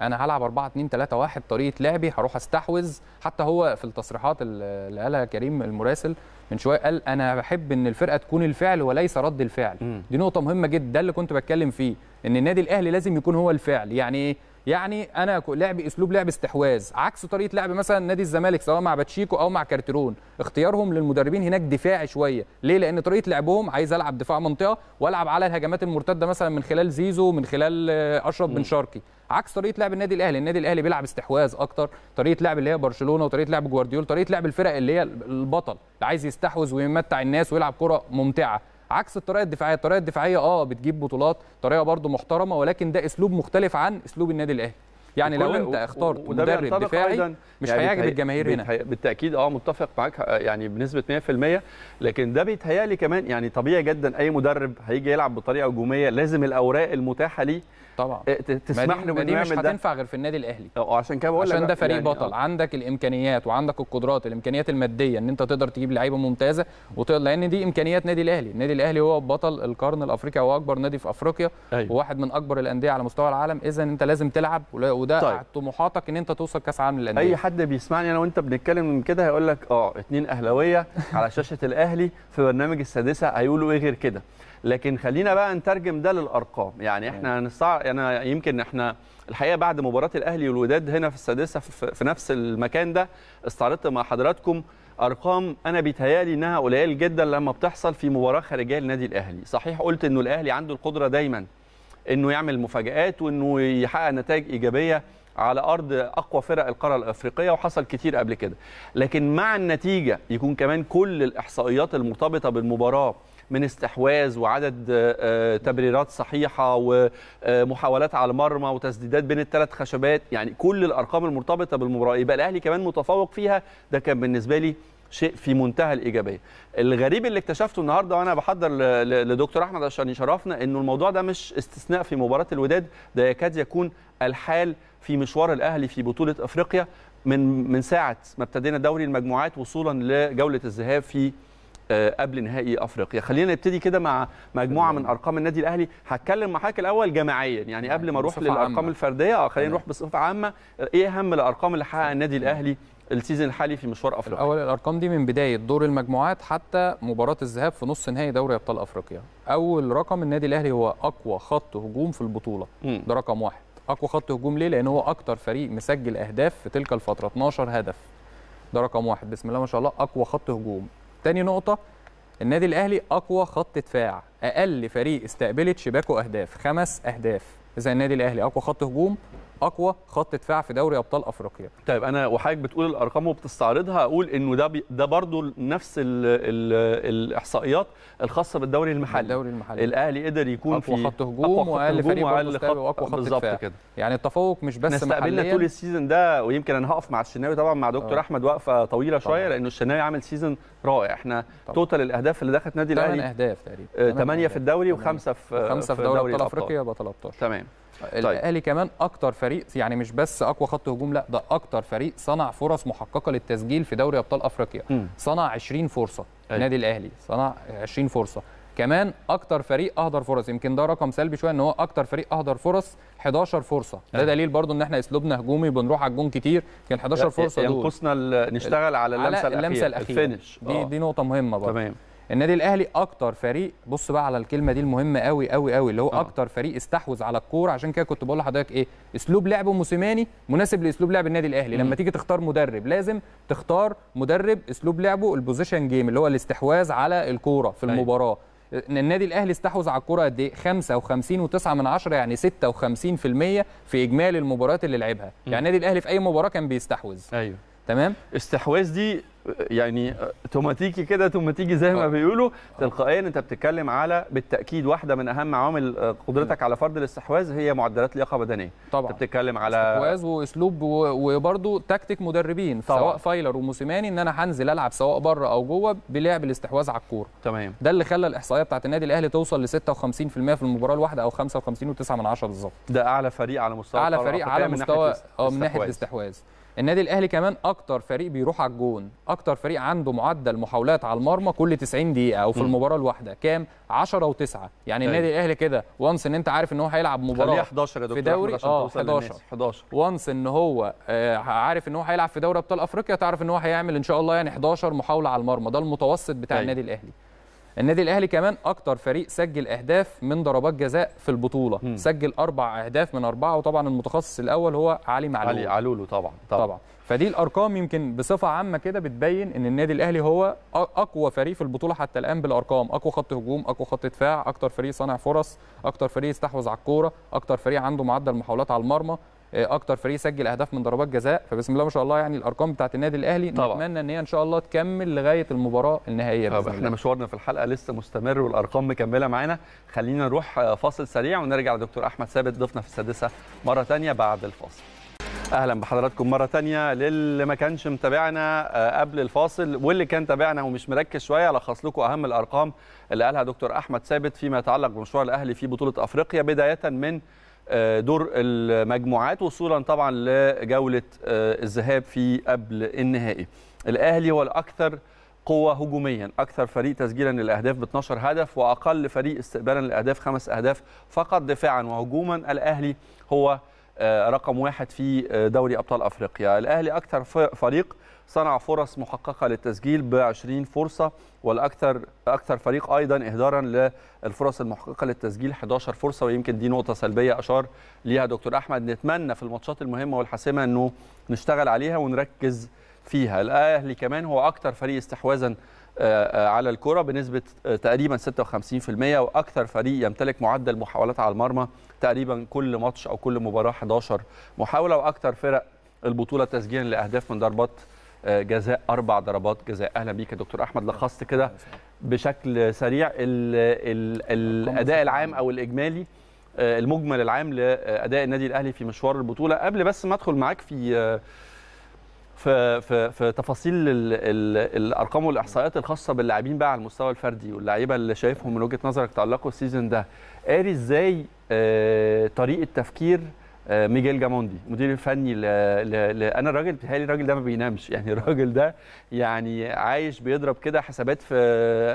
انا هلعب 4 2 3 1 طريقه لعبي هروح استحوذ حتى هو في التصريحات اللي قالها كريم المراسل من شويه قال انا بحب ان الفرقه تكون الفعل وليس رد الفعل دي نقطه مهمه جدا ده اللي كنت بتكلم فيه ان النادي الاهلي لازم يكون هو الفعل يعني ايه يعني انا لعبي اسلوب لعب استحواذ عكس طريقه لعب مثلا نادي الزمالك سواء مع باتشيكو او مع كارتيرون اختيارهم للمدربين هناك دفاعي شويه ليه لان طريقه لعبهم عايز العب دفاع منطقه والعب على الهجمات المرتده مثلا من خلال زيزو من خلال آه، اشرف بن شرقي عكس طريقه لعب النادي الاهلي النادي الاهلي بيلعب استحواذ اكتر طريقه لعب اللي هي برشلونه وطريقه لعب جوارديولا طريقه لعب الفرق اللي هي البطل اللي عايز يستحوذ ويمتع الناس ويلعب كره ممتعه عكس الطريقه الدفاعيه الطريقه الدفاعيه اه بتجيب بطولات طريقه برضو محترمه ولكن ده اسلوب مختلف عن اسلوب النادي الاهلي يعني لو انت اخترت مدرب دفاعي مش يعني هيعجب الجماهير هنا بالتاكيد اه متفق معاك آه، يعني بنسبه 100% لكن ده بيتهيألي كمان يعني طبيعي جدا اي مدرب هيجي يلعب بطريقه هجوميه لازم الاوراق المتاحه ليه طبعا إيه، تسمح له دي مش هتنفع غير في النادي الاهلي عشان كده بقول لك عشان ده فريق يعني بطل أوه. عندك الامكانيات وعندك القدرات الامكانيات الماديه ان انت تقدر تجيب لعيبه ممتازه وتقدر لان دي امكانيات نادي الاهلي النادي الاهلي هو بطل القرن الافريقي هو اكبر نادي في افريقيا أيوه. وواحد من اكبر الانديه على مستوى العالم اذا انت لازم تلعب وده طيب. طموحاتك ان انت توصل كاس عالم للانديه اي حد بيسمعني انا وانت بنتكلم من كده هيقول لك اه اتنين اهلاويه على شاشه الاهلي في برنامج السادسه هيقولوا ايه غير كده لكن خلينا بقى نترجم ده للارقام يعني احنا انا انا يعني يمكن احنا الحقيقه بعد مباراه الاهلي والوداد هنا في السادسه في, في نفس المكان ده استعرضت مع حضراتكم ارقام انا بيتهيالي انها قليل جدا لما بتحصل في مباراه خارجيه للنادي الاهلي صحيح قلت انه الاهلي عنده القدره دايما انه يعمل مفاجات وانه يحقق نتائج ايجابيه على ارض اقوى فرق القاره الافريقيه وحصل كتير قبل كده لكن مع النتيجه يكون كمان كل الاحصائيات المرتبطه بالمباراه من استحواذ وعدد آه، آه، تبريرات صحيحه ومحاولات على المرمى وتسديدات بين الثلاث خشبات يعني كل الارقام المرتبطه بالمباراه يبقى الاهلي كمان متفوق فيها ده كان بالنسبه لي شيء في منتهى الايجابيه. الغريب اللي اكتشفته النهارده وانا بحضر لدكتور احمد عشان يشرفنا انه الموضوع ده مش استثناء في مباراه الوداد ده يكاد يكون الحال في مشوار الاهلي في بطوله افريقيا من من ساعه ما ابتدينا دوري المجموعات وصولا لجوله الذهاب في آه، قبل نهائي افريقيا خلينا نبتدي كده مع مجموعه من ارقام النادي الاهلي هتكلم معاك الاول جماعيا يعني, يعني قبل ما اروح للارقام عامة. الفرديه اه خلينا نروح بصفه عامه ايه اهم الارقام اللي حققها النادي الاهلي السيزون الحالي في مشوار افريقيا الاول الارقام دي من بدايه دور المجموعات حتى مباراه الذهاب في نص نهائي دوري ابطال افريقيا اول رقم النادي الاهلي هو اقوى خط هجوم في البطوله م. ده رقم واحد اقوى خط هجوم ليه لان هو اكتر فريق مسجل اهداف في تلك الفتره 12 هدف ده رقم واحد بسم الله ما شاء الله اقوى خط هجوم تاني نقطه النادي الاهلي اقوى خط دفاع اقل فريق استقبلت شباكه اهداف خمس اهداف اذا النادي الاهلي اقوى خط هجوم اقوى خط دفاع في دوري ابطال افريقيا طيب انا وحضرتك بتقول الارقام وبتستعرضها اقول انه ده ده برضه نفس الـ الـ الاحصائيات الخاصه بالدوري المحلي الدوري المحلي الاهلي قدر يكون أقوى في خط هجوم واقل فريق مستوي واقوى خط دفاع كده يعني التفوق مش بس محليا طول السيزون ده ويمكن انا هقف مع الشناوي طبعا مع دكتور أوه. احمد وقفه طويله شويه لانه الشناوي عامل سيزون رائع احنا طبعا. توتال الاهداف اللي دخلت نادي الاهلي 8 اهداف تقريبا 8 آه، في الدوري وخمسه في خمسه في دوري ابطال افريقيا بطل ابطال تمام طيب. الاهلي كمان اكتر فريق يعني مش بس اقوى خط هجوم لا ده اكتر فريق صنع فرص محققه للتسجيل في دوري ابطال افريقيا م. صنع 20 فرصه أي. النادي الاهلي صنع 20 فرصه كمان اكتر فريق اهدر فرص يمكن ده رقم سلبي شويه ان هو اكتر فريق اهدر فرص 11 فرصه ده دليل برضو ان احنا اسلوبنا هجومي بنروح على الجون كتير كان 11 فرصه دول ينقصنا نشتغل على اللمسه, على اللمسة الاخيره الفينش دي, آه. دي نقطه مهمه برضو تمام النادي الاهلي اكتر فريق بص بقى على الكلمه دي المهمه قوي قوي قوي اللي هو أوه. اكتر فريق استحوذ على الكوره عشان كده كنت بقول لحضرتك ايه اسلوب لعبه موسيماني مناسب لاسلوب لعب النادي الاهلي مم. لما تيجي تختار مدرب لازم تختار مدرب اسلوب لعبه البوزيشن جيم اللي هو الاستحواذ على الكوره في طيب. المباراه النادي الاهلي استحوذ على الكره قد ايه 55.9 من 10 يعني 56% في اجمالي المباريات اللي لعبها يعني النادي الاهلي في اي مباراه كان بيستحوذ ايوه تمام استحواذ دي يعني اوتوماتيكي آه، كده اوتوماتيكي زي ما آه. بيقولوا تلقائيا انت بتتكلم على بالتاكيد واحده من اهم عوامل آه، قدرتك على فرض الاستحواذ هي معدلات لياقه بدنيه طبعا انت بتتكلم على استحواذ واسلوب وبرده تكتيك مدربين طبعا. سواء فايلر وموسيماني ان انا هنزل العب سواء بره او جوه بلعب الاستحواذ على الكوره تمام ده اللي خلى الاحصائيه بتاعت النادي الاهلي توصل ل 56% في المباراه الواحده او 55.9 بالظبط ده اعلى فريق على مستوى اعلى فريق على مستوى اه من ناحيه الاستحواذ النادي الاهلي كمان اكتر فريق بيروح على الجون اكتر فريق عنده معدل محاولات على المرمى كل 90 دقيقه او في المباراه الواحده كام 10 و9 يعني طيب. النادي الاهلي كده وانس ان انت عارف ان هو هيلعب مباراه 11 يا دكتور في دوري ل 11 11 وانس ان هو آه، عارف ان هو هيلعب في دوري ابطال افريقيا تعرف ان هو هيعمل ان شاء الله يعني 11 محاوله على المرمى ده المتوسط بتاع طيب. النادي الاهلي النادي الاهلي كمان اكتر فريق سجل اهداف من ضربات جزاء في البطوله م. سجل اربع اهداف من اربعه وطبعا المتخصص الاول هو علي معلول علي علولو طبعا طبعا, طبعا. فدي الارقام يمكن بصفه عامه كده بتبين ان النادي الاهلي هو اقوى فريق في البطوله حتى الان بالارقام اقوى خط هجوم اقوى خط دفاع اكتر فريق صانع فرص اكتر فريق استحوذ على الكوره اكتر فريق عنده معدل محاولات على المرمى آه، اكتر فريق سجل اهداف من ضربات جزاء فبسم الله ما شاء الله يعني الارقام بتاعت النادي الاهلي طبعا. نتمنى ان هي ان شاء الله تكمل لغايه المباراه النهائيه طب احنا مشوارنا في الحلقه لسه مستمر والارقام مكمله معانا خلينا نروح آه، فاصل سريع ونرجع لدكتور احمد ثابت ضيفنا في السادسه مره ثانيه بعد الفاصل اهلا بحضراتكم مره تانية للي ما كانش متابعنا آه، قبل الفاصل واللي كان تابعنا ومش مركز شويه الخص لكم اهم الارقام اللي قالها دكتور احمد ثابت فيما يتعلق بمشروع الاهلي في بطوله افريقيا بدايه من آه، دور المجموعات وصولا طبعا لجوله آه، الذهاب في قبل النهائي الاهلي هو الاكثر قوة هجوميا أكثر فريق تسجيلا للأهداف ب 12 هدف وأقل فريق استقبالا للأهداف خمس أهداف فقط دفاعا وهجوما الأهلي هو آه، رقم واحد في دوري أبطال أفريقيا الأهلي أكثر فريق صنع فرص محققه للتسجيل ب 20 فرصه والاكثر اكثر فريق ايضا اهدارا للفرص المحققه للتسجيل 11 فرصه ويمكن دي نقطه سلبيه اشار ليها دكتور احمد نتمنى في الماتشات المهمه والحاسمه انه نشتغل عليها ونركز فيها الاهلي كمان هو اكثر فريق استحواذا آه، آه، على الكرة بنسبة آه، تقريبا 56% وأكثر فريق يمتلك معدل محاولات على المرمى تقريبا كل ماتش أو كل مباراة 11 محاولة وأكثر فرق البطولة تسجيلا لأهداف من ضربات آه، جزاء اربع ضربات جزاء اهلا بيك يا دكتور احمد لخصت كده بشكل سريع الـ الـ الاداء العام او الاجمالي آه، المجمل العام لاداء النادي الاهلي في مشوار البطوله قبل بس ما ادخل معاك في آه، في في, في تفاصيل الـ الـ الارقام والاحصائيات الخاصه باللاعبين بقى على المستوى الفردي واللعيبه اللي شايفهم من وجهه نظرك تعلقوا السيزون ده قاري ازاي طريقه تفكير آه، ميجيل جاموندي مدير الفني ل... ل... ل... انا الراجل بيتهيألي الراجل ده ما بينامش يعني الراجل ده يعني عايش بيضرب كده حسابات في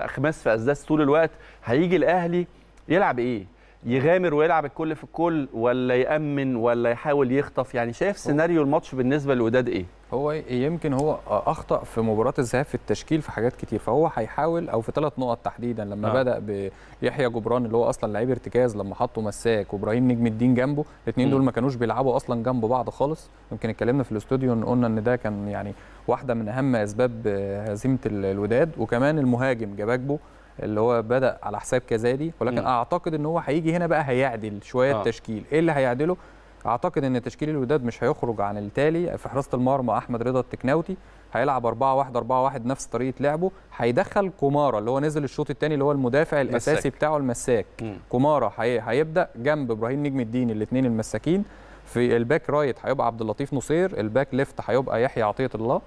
اخماس في اسداس طول الوقت هيجي الاهلي يلعب ايه؟ يغامر ويلعب الكل في الكل ولا يامن ولا يحاول يخطف يعني شايف سيناريو الماتش بالنسبه للوداد ايه؟ هو يمكن هو اخطا في مباراه الذهاب في التشكيل في حاجات كتير فهو هيحاول او في ثلاث نقط تحديدا لما آه. بدا بيحيى جبران اللي هو اصلا لعيب ارتكاز لما حطه مساك وابراهيم نجم الدين جنبه الاثنين دول ما كانوش بيلعبوا اصلا جنب بعض خالص يمكن اتكلمنا في الاستوديو إن قلنا ان ده كان يعني واحده من اهم اسباب هزيمه الوداد وكمان المهاجم جباجبو اللي هو بدا على حساب كازادي ولكن م. اعتقد ان هو هيجي هنا بقى هيعدل شويه آه. التشكيل ايه اللي هيعدله اعتقد ان تشكيل الوداد مش هيخرج عن التالي في حراسه المرمى احمد رضا التكناوتي هيلعب 4 1 4 1 نفس طريقه لعبه هيدخل كومارا اللي هو نزل الشوط الثاني اللي هو المدافع الاساسي مساك. بتاعه المساك كوماره كومارا هي... هيبدا جنب ابراهيم نجم الدين الاثنين المساكين في الباك رايت هيبقى عبد اللطيف نصير الباك ليفت هيبقى يحيى عطيه الله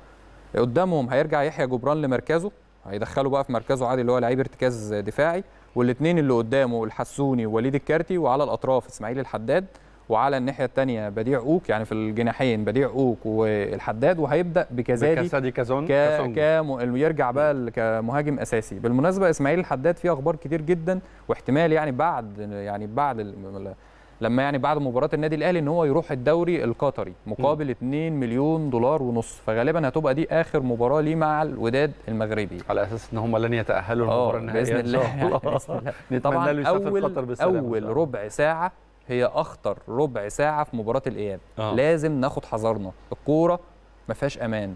قدامهم هيرجع يحيى جبران لمركزه هيدخله بقى في مركزه عادي اللي هو لعيب ارتكاز دفاعي والاثنين اللي قدامه الحسوني ووليد الكارتي وعلى الاطراف اسماعيل الحداد وعلى الناحيه الثانيه بديع اوك يعني في الجناحين بديع اوك والحداد وهيبدا بكزادي بكسادي كازون ك... كم... يرجع بقى كمهاجم اساسي بالمناسبه اسماعيل الحداد فيه اخبار كتير جدا واحتمال يعني بعد يعني بعد ال... لما يعني بعد مباراه النادي الاهلي ان هو يروح الدوري القطري مقابل م. 2 مليون دولار ونص فغالبا هتبقى دي اخر مباراه ليه مع الوداد المغربي على اساس ان هم لن يتاهلوا للمباراه آه، النهائيه باذن الله, الله. الله. طبعا اول اول ربع ساعه هي اخطر ربع ساعه في مباراه الاياب آه. لازم ناخد حذرنا الكوره ما فيهاش امان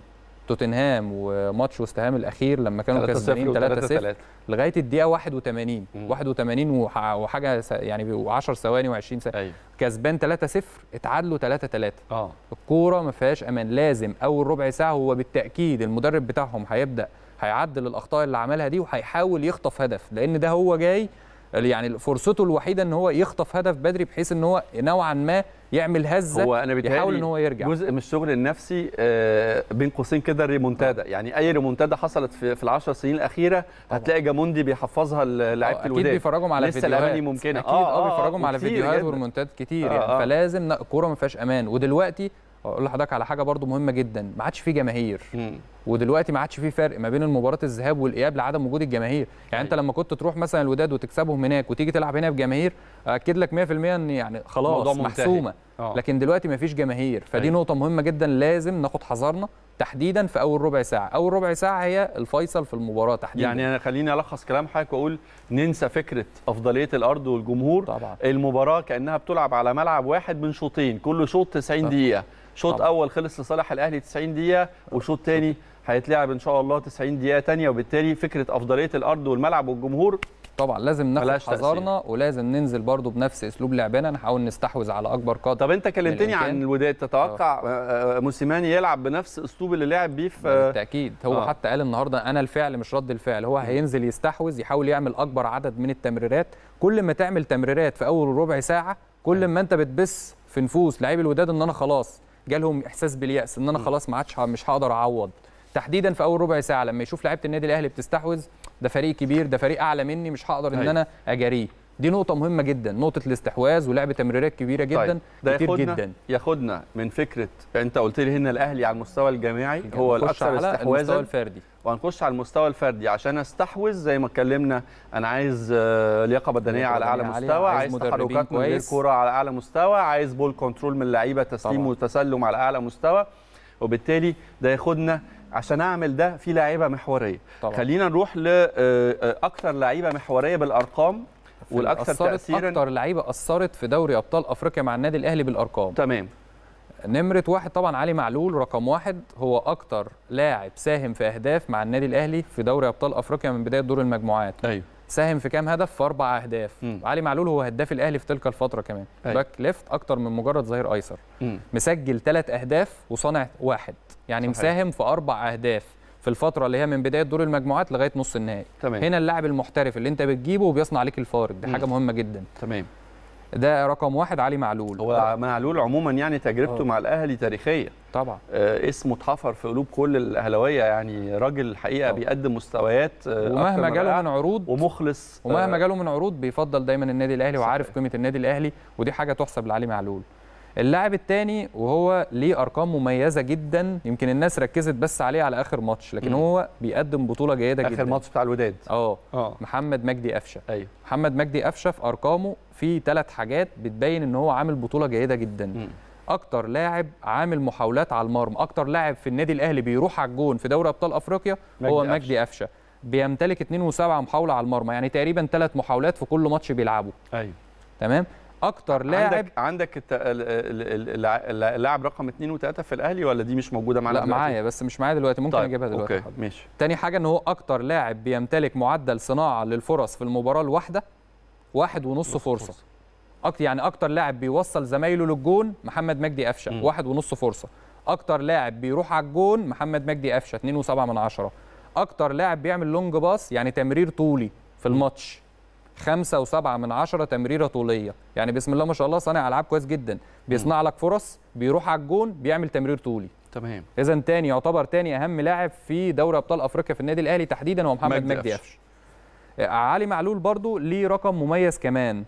توتنهام وماتش وستهام الاخير لما كانوا كسبانين 3 0 لغايه الدقيقه 81 81 وحاجه يعني و10 ثواني و20 ثانيه أيوة. كسبان 3 0 اتعادلوا 3 3 اه الكوره ما فيهاش امان لازم اول ربع ساعه هو بالتاكيد المدرب بتاعهم هيبدا هيعدل الاخطاء اللي عملها دي وهيحاول يخطف هدف لان ده هو جاي يعني فرصته الوحيده ان هو يخطف هدف بدري بحيث ان هو نوعا ما يعمل هزه هو أنا يحاول ان هو يرجع جزء من الشغل النفسي آه، بين قوسين كده الريمونتادا يعني اي ريمونتادا حصلت في, العشر سنين الاخيره هتلاقي جاموندي بيحفظها آه، لعيبه الوداد اكيد بيفرجهم على لسه فيديوهات الاماني ممكنه اكيد اه, آه, آه، بيفرجهم على فيديوهات وريمونتاد كتير آه يعني آه فلازم كوره ما فيهاش امان ودلوقتي اقول لحضرتك على حاجه برده مهمه جدا ما عادش في جماهير ودلوقتي ما عادش في فرق ما بين المباراه الذهاب والاياب لعدم وجود الجماهير يعني أيوه. انت لما كنت تروح مثلا الوداد وتكسبهم هناك وتيجي تلعب هنا بجماهير اكد لك 100% ان يعني خلاص محسومه أوه. لكن دلوقتي مفيش جماهير فدي أيوه. نقطه مهمه جدا لازم ناخد حذرنا تحديدا في اول ربع ساعه اول ربع ساعه هي الفيصل في المباراه تحديدا يعني انا خليني الخص كلام حضرتك واقول ننسى فكره افضليه الارض والجمهور طبعا. المباراه كانها بتلعب على ملعب واحد من شوطين كل شوط 90 دقيقه شوط اول خلص لصالح الاهلي 90 دقيقه وشوط تاني هيتلعب ان شاء الله 90 دقيقه تانية وبالتالي فكره افضليه الارض والملعب والجمهور طبعا لازم ناخد حذرنا ولازم ننزل برضو بنفس اسلوب لعبنا نحاول نستحوذ على اكبر قدر طب انت كلمتني عن الوداد تتوقع آه. آه، آه، موسيماني يلعب بنفس اسلوب اللي لعب بيه في بالتاكيد هو أوه. حتى قال النهارده انا الفعل مش رد الفعل هو هينزل يستحوذ يحاول يعمل اكبر عدد من التمريرات كل ما تعمل تمريرات في اول ربع ساعه كل ما انت بتبث في نفوس لعيب الوداد ان انا خلاص جالهم احساس بالياس ان انا خلاص ما عادش مش هقدر اعوض تحديدا في اول ربع ساعه لما يشوف لعيبه النادي الاهلي بتستحوذ ده فريق كبير ده فريق اعلى مني مش هقدر ان أيوه. انا اجاريه دي نقطة مهمة جدا نقطة الاستحواذ ولعب تمريرات كبيرة طيب، جدا طيب. ده كتير ياخدنا جدا ياخدنا من فكرة انت قلت لي هنا الاهلي على المستوى الجماعي هو الاكثر استحواذا المستوى الفردي وهنخش على المستوى الفردي عشان استحوذ زي ما اتكلمنا انا عايز آه، لياقه بدنيه على اعلى مستوى عايز, عايز تحركات من الكوره على اعلى مستوى عايز بول كنترول من اللعيبه تسليم طبعا. وتسلم على اعلى مستوى وبالتالي ده ياخدنا عشان اعمل ده في لاعيبه محوريه طبعا. خلينا نروح لاكثر آه، آه، لاعيبه محوريه بالارقام والاكثر تاثيرا اكثر لعيبه اثرت في دوري ابطال افريقيا مع النادي الاهلي بالارقام تمام نمرة واحد طبعا علي معلول رقم واحد هو أكتر لاعب ساهم في أهداف مع النادي الأهلي في دوري أبطال أفريقيا من بداية دور المجموعات أيوه ساهم في كام هدف في اربع اهداف مم. علي معلول هو هداف الاهلي في تلك الفتره كمان أي. أيوة. باك ليفت اكتر من مجرد ظهير ايسر مم. مسجل ثلاث اهداف وصانع واحد يعني صحيح. مساهم في اربع اهداف في الفتره اللي هي من بدايه دور المجموعات لغايه نص النهائي هنا اللاعب المحترف اللي انت بتجيبه وبيصنع عليك الفارق دي مم. حاجه مهمه جدا تمام ده رقم واحد علي معلول هو أه. معلول عموما يعني تجربته أوه. مع الاهلي تاريخيه طبعا آه اسمه اتحفر في قلوب كل الاهلاويه يعني راجل الحقيقه أوه. بيقدم مستويات آه ومهما جاله من عروض ومخلص آه، ومهما آه جاله من عروض بيفضل دايما النادي الاهلي وعارف قيمه النادي الاهلي ودي حاجه تحسب لعلي معلول اللاعب الثاني وهو ليه ارقام مميزه جدا يمكن الناس ركزت بس عليه على اخر ماتش لكن م. هو بيقدم بطوله جيده آخر جدا اخر ماتش بتاع الوداد آه. اه محمد مجدي قفشه ايوه محمد مجدي قفشه في ارقامه في ثلاث حاجات بتبين ان هو عامل بطوله جيده جدا م. اكتر لاعب عامل محاولات على المرمى اكتر لاعب في النادي الاهلي بيروح على الجون في دوري ابطال افريقيا مجدي هو مجدي قفشه بيمتلك 2.7 محاوله على المرمى يعني تقريبا ثلاث محاولات في كل ماتش بيلعبه ايوه تمام اكتر لاعب عندك عندك اللاعب رقم 2 و3 في الاهلي ولا دي مش موجوده معانا لا معايا بس مش معايا دلوقتي ممكن طيب. اجيبها دلوقتي اوكي ماشي تاني حاجه ان هو اكتر لاعب بيمتلك معدل صناعه للفرص في المباراه الواحده واحد ونص فرصه, فرصة. اكتر يعني اكتر لاعب بيوصل زمايله للجون محمد مجدي قفشه واحد ونص فرصه اكتر لاعب بيروح على الجون محمد مجدي قفشه 2.7 من عشرة. اكتر لاعب بيعمل لونج باص يعني تمرير طولي في الماتش خمسه وسبعة من عشرة تمريرة طولية يعني بسم الله ما شاء الله صانع ألعاب كويس جدا بيصنع لك فرص بيروح على الجون بيعمل تمرير طولي تمام اذا تاني يعتبر تاني اهم لاعب في دوري ابطال افريقيا في النادي الاهلي تحديدا هو محمد مجدي قفش آه، علي معلول برضو ليه رقم مميز كمان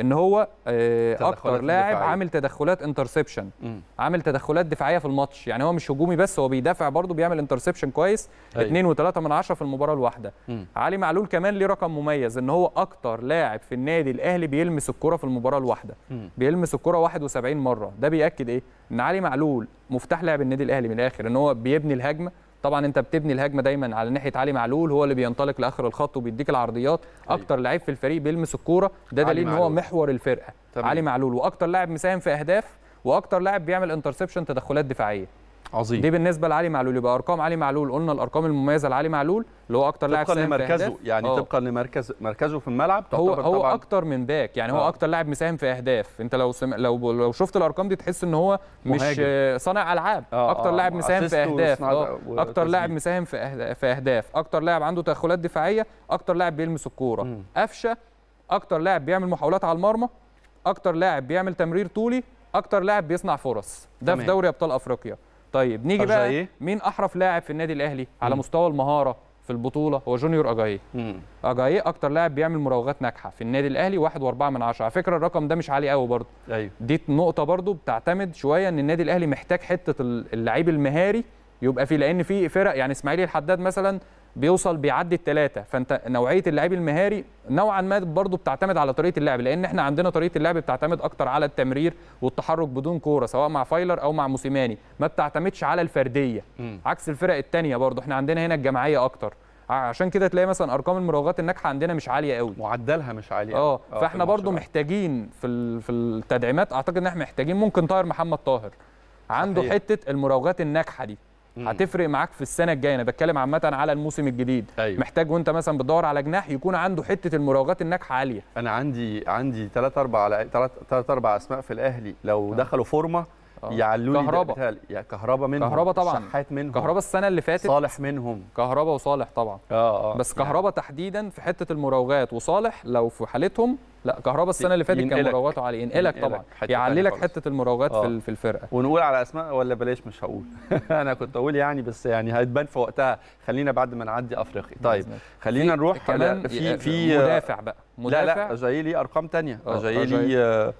ان هو آه، اكتر لاعب عامل تدخلات انترسبشن عامل تدخلات دفاعيه في الماتش يعني هو مش هجومي بس هو بيدافع برضه بيعمل انترسبشن كويس 2 أيوه. و3 من 10 في المباراه الواحده علي معلول كمان ليه رقم مميز ان هو اكتر لاعب في النادي الاهلي بيلمس الكره في المباراه الواحده بيلمس الكره 71 مره ده بياكد ايه ان علي معلول مفتاح لعب النادي الاهلي من الاخر ان هو بيبني الهجمه طبعا انت بتبني الهجمه دايما على ناحيه علي معلول هو اللي بينطلق لاخر الخط وبيديك العرضيات أيوه. اكتر لعيب في الفريق بيلمس الكوره ده دليل ان هو محور الفرقه علي معلول واكتر لاعب مساهم في اهداف واكتر لاعب بيعمل انترسبشن تدخلات دفاعيه عظيم دي بالنسبه لعلي معلول يبقى ارقام علي معلول قلنا الارقام المميزه لعلي معلول اللي هو اكتر لاعب ساهم لمركزه يعني أوه. طبقا لمركز مركزه في الملعب هو هو طبعاً اكتر من باك يعني أوه. هو آه. اكتر لاعب مساهم في اهداف انت لو سم... لو لو شفت الارقام دي تحس ان هو مش مهاجم. صانع العاب أوه. آه، اكتر آه، لاعب مساهم في اهداف و... اكتر لاعب مساهم في في اهداف اكتر لاعب عنده تدخلات دفاعيه اكتر لاعب بيلمس الكوره قفشه اكتر لاعب بيعمل محاولات على المرمى اكتر لاعب بيعمل تمرير طولي اكتر لاعب بيصنع فرص ده تمام. في دوري ابطال افريقيا طيب نيجي بقى إيه؟ مين احرف لاعب في النادي الاهلي على مستوى المهاره في البطوله هو جونيور اجاي اجاي اكتر لاعب بيعمل مراوغات ناجحه في النادي الاهلي 1.4 من 10 على فكره الرقم ده مش عالي قوي برضه ايوه دي نقطه برضه بتعتمد شويه ان النادي الاهلي محتاج حته اللعيب المهاري يبقى فيه لان في فرق يعني اسماعيلي الحداد مثلا بيوصل بيعدي الثلاثه فانت نوعيه اللعيب المهاري نوعا ما برضه بتعتمد على طريقه اللعب لان احنا عندنا طريقه اللعب بتعتمد اكتر على التمرير والتحرك بدون كوره سواء مع فايلر او مع موسيماني ما بتعتمدش على الفرديه م. عكس الفرق الثانيه برضه احنا عندنا هنا الجماعيه اكتر عشان كده تلاقي مثلا ارقام المراوغات الناجحه عندنا مش عاليه قوي معدلها مش عالي آه،, اه فاحنا برضه محتاجين في في التدعيمات اعتقد ان احنا محتاجين ممكن طاهر محمد طاهر عنده صحيح. حته المراوغات الناجحه دي هتفرق معاك في السنه الجايه انا بتكلم عامه على الموسم الجديد أيوة. محتاج وانت مثلا بتدور على جناح يكون عنده حته المراوغات الناجحه عاليه انا عندي عندي 3 4 على 3 4 اسماء في الاهلي لو آه. دخلوا فورمه آه. يعلوا لي كهربا يعني كهربا منهم كهربا طبعا شحات منهم كهربا السنه اللي فاتت صالح منهم كهربا وصالح طبعا اه اه بس يعني. كهربا تحديدا في حته المراوغات وصالح لو في حالتهم لا كهربا السنه اللي فاتت كان مراوغاته عاليه ينقلك طبعا يعلي لك حته المراوغات آه. في الفرقه ونقول على اسماء ولا بلاش مش هقول انا كنت اقول يعني بس يعني هتبان في وقتها خلينا بعد ما نعدي افريقيا طيب خلينا نروح كمان في في مدافع بقى مدافع لا لا لي ارقام ثانيه آه،, آه،, آه.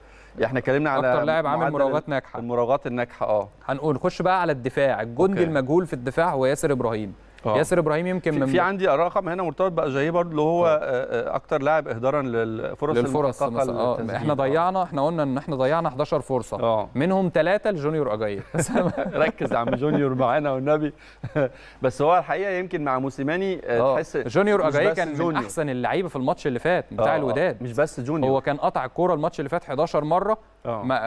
احنا اتكلمنا على اكتر لاعب عامل مراوغات ناجحه المراوغات الناجحه اه هنقول نخش بقى على الدفاع الجندي المجهول في الدفاع هو ياسر ابراهيم أوه. ياسر ابراهيم يمكن في, من في عندي رقم هنا مرتبط باجاييه برضه اللي هو أوه. آه، آه، اكتر لاعب اهدارا للفرص للفرص مثلا آه، احنا ضيعنا احنا قلنا ان احنا ضيعنا 11 فرصه أوه. منهم ثلاثه لجونيور اجاييه ركز يا عم جونيور معانا والنبي بس هو الحقيقه يمكن مع موسيماني تحس جونيور اجاييه كان جونيور. من احسن اللعيبه في الماتش اللي فات بتاع الوداد مش بس جونيور هو كان قطع الكوره الماتش اللي فات 11 مره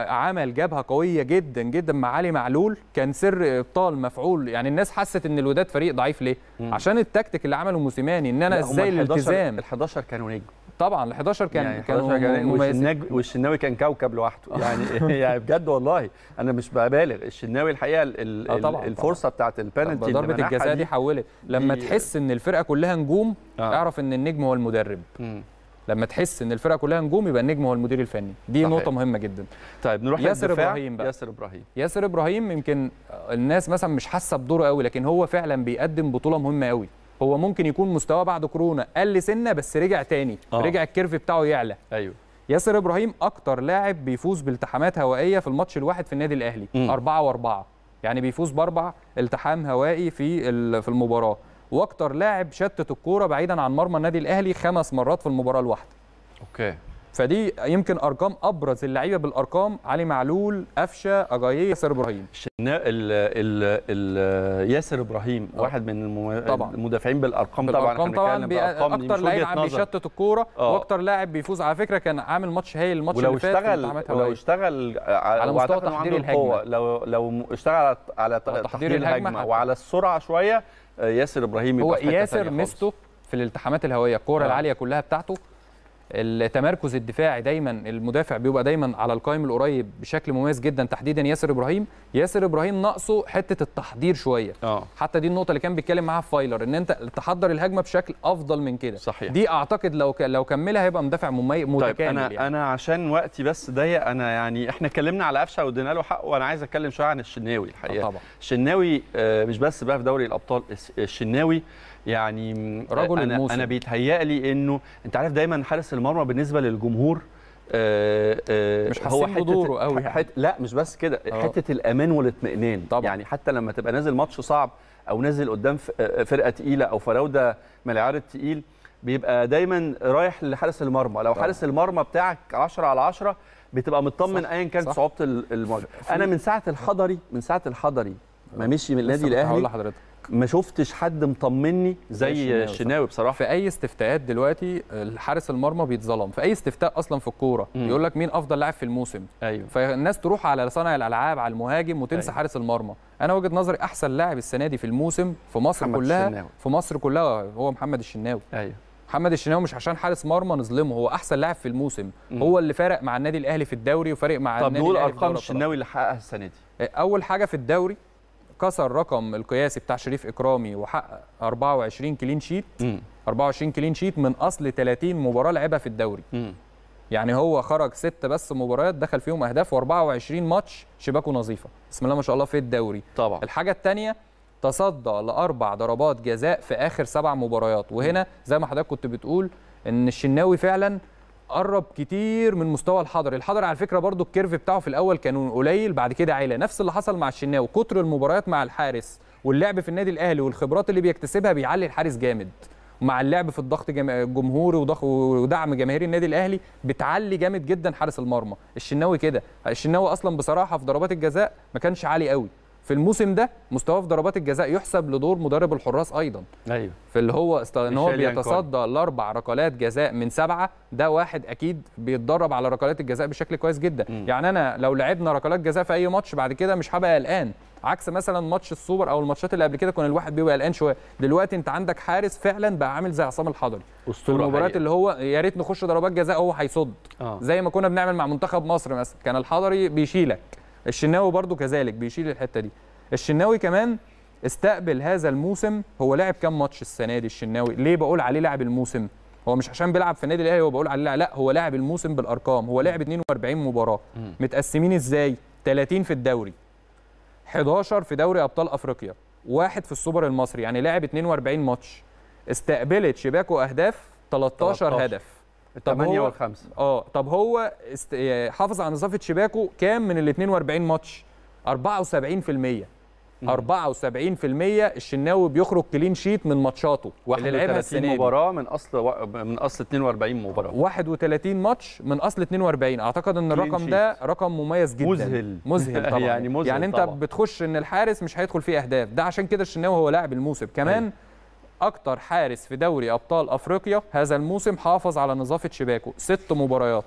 عمل جبهه قويه جدا جدا مع علي معلول كان سر ابطال مفعول يعني الناس حست ان الوداد فريق ضعيف ليه؟ مم. عشان التكتيك اللي عمله موسيماني ان انا ازاي الالتزام ال 11 كانوا نجم طبعا ال11 كان يعني كانوا كان والشناوي كان كوكب لوحده آه. يعني يعني بجد والله انا مش ببالغ الشناوي الحقيقه الـ آه طبعا الفرصه طبعا. بتاعت البنالتي ضربه الجزاء دي حولت لما دي تحس ان الفرقه كلها نجوم آه. اعرف ان النجم هو المدرب لما تحس ان الفرقه كلها نجوم يبقى النجم هو المدير الفني دي صحيح. نقطه مهمه جدا طيب نروح ياسر ابراهيم بقى ياسر ابراهيم ياسر ابراهيم يمكن الناس مثلا مش حاسه بدوره قوي لكن هو فعلا بيقدم بطوله مهمه قوي هو ممكن يكون مستواه بعد كورونا قل سنه بس رجع تاني آه. رجع الكيرف بتاعه يعلى ايوه ياسر ابراهيم اكتر لاعب بيفوز بالتحامات هوائيه في الماتش الواحد في النادي الاهلي 4 و4 يعني بيفوز باربع التحام هوائي في في المباراه واكتر لاعب شتت الكوره بعيدا عن مرمى النادي الاهلي خمس مرات في المباراه الواحده اوكي فدي يمكن ارقام ابرز اللعيبه بالارقام علي معلول قفشه اجاي ياسر ابراهيم الـ ياسر ابراهيم أوه. واحد من طبعا. المدافعين بالارقام, بالأرقام طبعا طبعا بي... اكتر لاعب عم بيشتت الكوره آه. واكتر لاعب بيفوز على فكره كان عامل ماتش هايل الماتش اللي فات اشتغل ولو اشتغل على مستوى تحضير الهجمه لو لو اشتغل على تحضير الهجمه وعلى السرعه شويه آه، ياسر ابراهيم هو ياسر ميزته في الالتحامات الهوائيه الكوره آه. العاليه كلها بتاعته التمركز الدفاعي دايما المدافع بيبقى دايما على القائم القريب بشكل مميز جدا تحديدا ياسر ابراهيم ياسر ابراهيم ناقصه حته التحضير شويه أوه. حتى دي النقطه اللي كان بيتكلم معاها فايلر ان انت تحضر الهجمه بشكل افضل من كده صحيح. دي اعتقد لو ك... لو كملها هيبقى مدافع مميز طيب، متكامل طيب انا يعني. انا عشان وقتي بس ضيق انا يعني احنا اتكلمنا على قفشه وادينا له حقه وانا عايز اتكلم شويه عن الشناوي الحقيقه آه، طبعا. الشناوي آه، مش بس بقى في دوري الابطال الشناوي يعني رجل أنا, الموسم. أنا بيتهيألي أنه أنت عارف دايما حارس المرمى بالنسبة للجمهور آه آه مش هو حته قوي يعني. حت لا مش بس كده آه. حته الامان والاطمئنان طبعا يعني حتى لما تبقى نازل ماتش صعب او نازل قدام آه، فرقه تقيله او فراوده من العيار التقيل بيبقى دايما رايح لحارس المرمى لو حارس المرمى بتاعك 10 على 10 بتبقى مطمن ايا كانت صعوبه الماتش انا من ساعه الحضري من ساعه الحضري ما آه. مشي من النادي الاهلي هقول لحضرتك ما شفتش حد مطمني زي الشناوي بصراحه في اي استفتاءات دلوقتي حارس المرمى بيتظلم في اي استفتاء اصلا في الكوره يقول لك مين افضل لاعب في الموسم أيوة. فالناس تروح على صانع الالعاب على المهاجم وتنسى أيوة. حارس المرمى انا وجهه نظري احسن لاعب السنه دي في الموسم في مصر كلها الشناوي. في مصر كلها هو محمد الشناوي ايوه محمد الشناوي مش عشان حارس مرمى نظلمه هو احسن لاعب في الموسم مم. هو اللي فارق مع النادي الاهلي في الدوري وفارق مع طب النادي الاهلي طب نقول ارقام الشناوي اللي حققها السنه دي اول حاجه في الدوري كسر الرقم القياسي بتاع شريف اكرامي وحقق 24 كلين شيت م. 24 كلين شيت من اصل 30 مباراه لعبها في الدوري م. يعني هو خرج ست بس مباريات دخل فيهم اهداف و24 ماتش شباكه نظيفه بسم الله ما شاء الله في الدوري طبعا الحاجه الثانيه تصدى لاربع ضربات جزاء في اخر سبع مباريات وهنا زي ما حضرتك كنت بتقول ان الشناوي فعلا قرب كتير من مستوى الحضري الحضري على فكره برضو الكيرف بتاعه في الاول كان قليل بعد كده عالي نفس اللي حصل مع الشناوي كتر المباريات مع الحارس واللعب في النادي الاهلي والخبرات اللي بيكتسبها بيعلي الحارس جامد مع اللعب في الضغط الجمهوري ودعم جماهير النادي الاهلي بتعلي جامد جدا حارس المرمى الشناوي كده الشناوي اصلا بصراحه في ضربات الجزاء ما كانش عالي قوي في الموسم ده مستواه في ضربات الجزاء يحسب لدور مدرب الحراس ايضا ايوه في اللي هو است... ان هو بيتصدى لاربع ركلات جزاء من سبعه ده واحد اكيد بيتدرب على ركلات الجزاء بشكل كويس جدا م. يعني انا لو لعبنا ركلات جزاء في اي ماتش بعد كده مش هبقى قلقان عكس مثلا ماتش السوبر او الماتشات اللي قبل كده كان الواحد بيبقى قلقان شويه دلوقتي انت عندك حارس فعلا بقى عامل زي عصام الحضري اسطوره المباريات اللي هو يا ريت نخش ضربات جزاء هو هيصد آه. زي ما كنا بنعمل مع منتخب مصر مثلا كان الحضري بيشيلك الشناوي برضو كذلك بيشيل الحته دي الشناوي كمان استقبل هذا الموسم هو لعب كام ماتش السنه دي الشناوي ليه بقول عليه لاعب الموسم هو مش عشان بيلعب في النادي الاهلي هو بقول عليه لا هو لاعب الموسم بالارقام هو لعب 42 مباراه متقسمين ازاي 30 في الدوري 11 في دوري ابطال افريقيا واحد في السوبر المصري يعني لعب 42 ماتش استقبلت شباكه اهداف 13, 13. هدف الثمانية 5 اه طب هو است... آه، حافظ على نظافة شباكه كام من ال 42 ماتش؟ 74% 74% الشناوي بيخرج كلين شيت من ماتشاته اللي لعبها السنه مباراه من اصل و... من اصل 42 مباراه 31 ماتش من اصل 42 اعتقد ان الرقم ده رقم مميز جدا مذهل مذهل طبعا يعني مذهل يعني انت طبعًا. بتخش ان الحارس مش هيدخل فيه اهداف ده عشان كده الشناوي هو لاعب الموسم كمان أيه. اكتر حارس في دوري ابطال افريقيا هذا الموسم حافظ على نظافه شباكه ست مباريات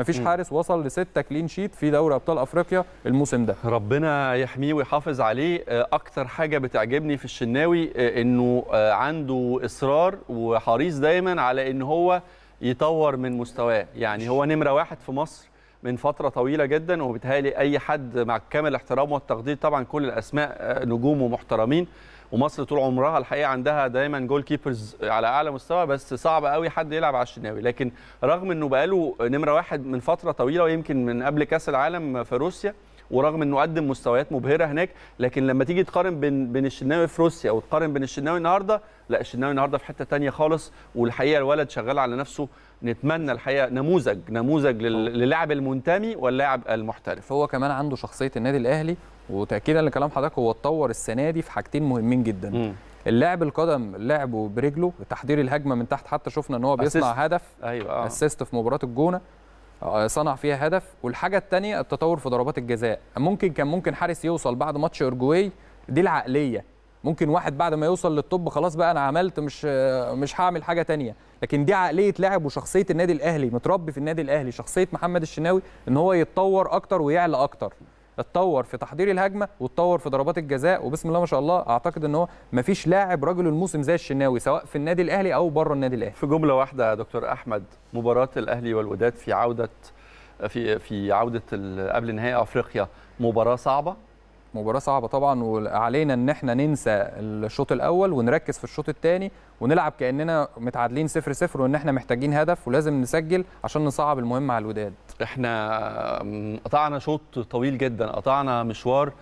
مفيش حارس وصل لستة كلين شيت في دوري ابطال افريقيا الموسم ده ربنا يحميه ويحافظ عليه آه، اكتر حاجه بتعجبني في الشناوي آه، انه آه، عنده اصرار وحريص دايما على ان هو يطور من مستواه يعني هو نمره واحد في مصر من فترة طويلة جدا وبتهالي أي حد مع كامل احترامه والتقدير طبعا كل الأسماء نجوم ومحترمين ومصر طول عمرها الحقيقه عندها دايما جول كيبرز على اعلى مستوى بس صعب قوي حد يلعب على الشناوي لكن رغم انه بقاله نمره واحد من فتره طويله ويمكن من قبل كاس العالم في روسيا ورغم انه قدم مستويات مبهره هناك لكن لما تيجي تقارن بين بين الشناوي في روسيا او تقارن بين الشناوي النهارده لا الشناوي النهارده في حته ثانيه خالص والحقيقه الولد شغال على نفسه نتمنى الحقيقه نموذج نموذج للاعب المنتمي واللاعب المحترف هو كمان عنده شخصيه النادي الاهلي وتاكيدا لكلام حضرتك هو اتطور السنه دي في حاجتين مهمين جدا م. اللاعب القدم لعبه برجله تحضير الهجمه من تحت حتى شفنا ان هو بيصنع أسست. هدف ايوه آه. اسيست في مباراه الجونه آه، صنع فيها هدف والحاجه الثانيه التطور في ضربات الجزاء ممكن كان ممكن حارس يوصل بعد ماتش اورجواي دي العقليه ممكن واحد بعد ما يوصل للطب خلاص بقى انا عملت مش مش هعمل حاجه ثانيه لكن دي عقليه لاعب وشخصيه النادي الاهلي متربي في النادي الاهلي شخصيه محمد الشناوي ان هو يتطور اكتر ويعلى اكتر اتطور في تحضير الهجمه واتطور في ضربات الجزاء وبسم الله ما شاء الله اعتقد ان هو مفيش لاعب رجل الموسم زي الشناوي سواء في النادي الاهلي او بره النادي الاهلي في جمله واحده يا دكتور احمد مباراه الاهلي والوداد في عوده في في عوده قبل نهائي افريقيا مباراه صعبه مباراه صعبه طبعا وعلينا ان احنا ننسى الشوط الاول ونركز في الشوط الثاني ونلعب كاننا متعادلين 0 0 وان احنا محتاجين هدف ولازم نسجل عشان نصعب المهم على الوداد احنا قطعنا شوط طويل جدا قطعنا مشوار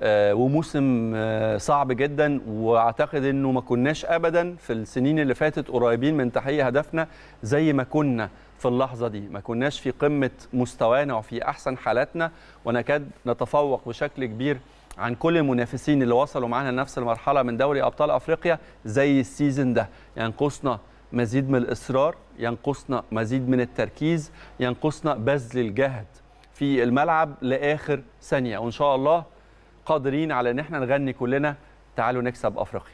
آه، وموسم آه، صعب جدا واعتقد انه ما كناش ابدا في السنين اللي فاتت قريبين من تحقيق هدفنا زي ما كنا في اللحظه دي ما كناش في قمه مستوانا وفي احسن حالاتنا ونكاد نتفوق بشكل كبير عن كل المنافسين اللي وصلوا معانا لنفس المرحله من دوري ابطال افريقيا زي السيزون ده ينقصنا مزيد من الاصرار ينقصنا مزيد من التركيز ينقصنا بذل الجهد في الملعب لاخر ثانيه وان شاء الله قادرين على ان احنا نغني كلنا تعالوا نكسب افريقيا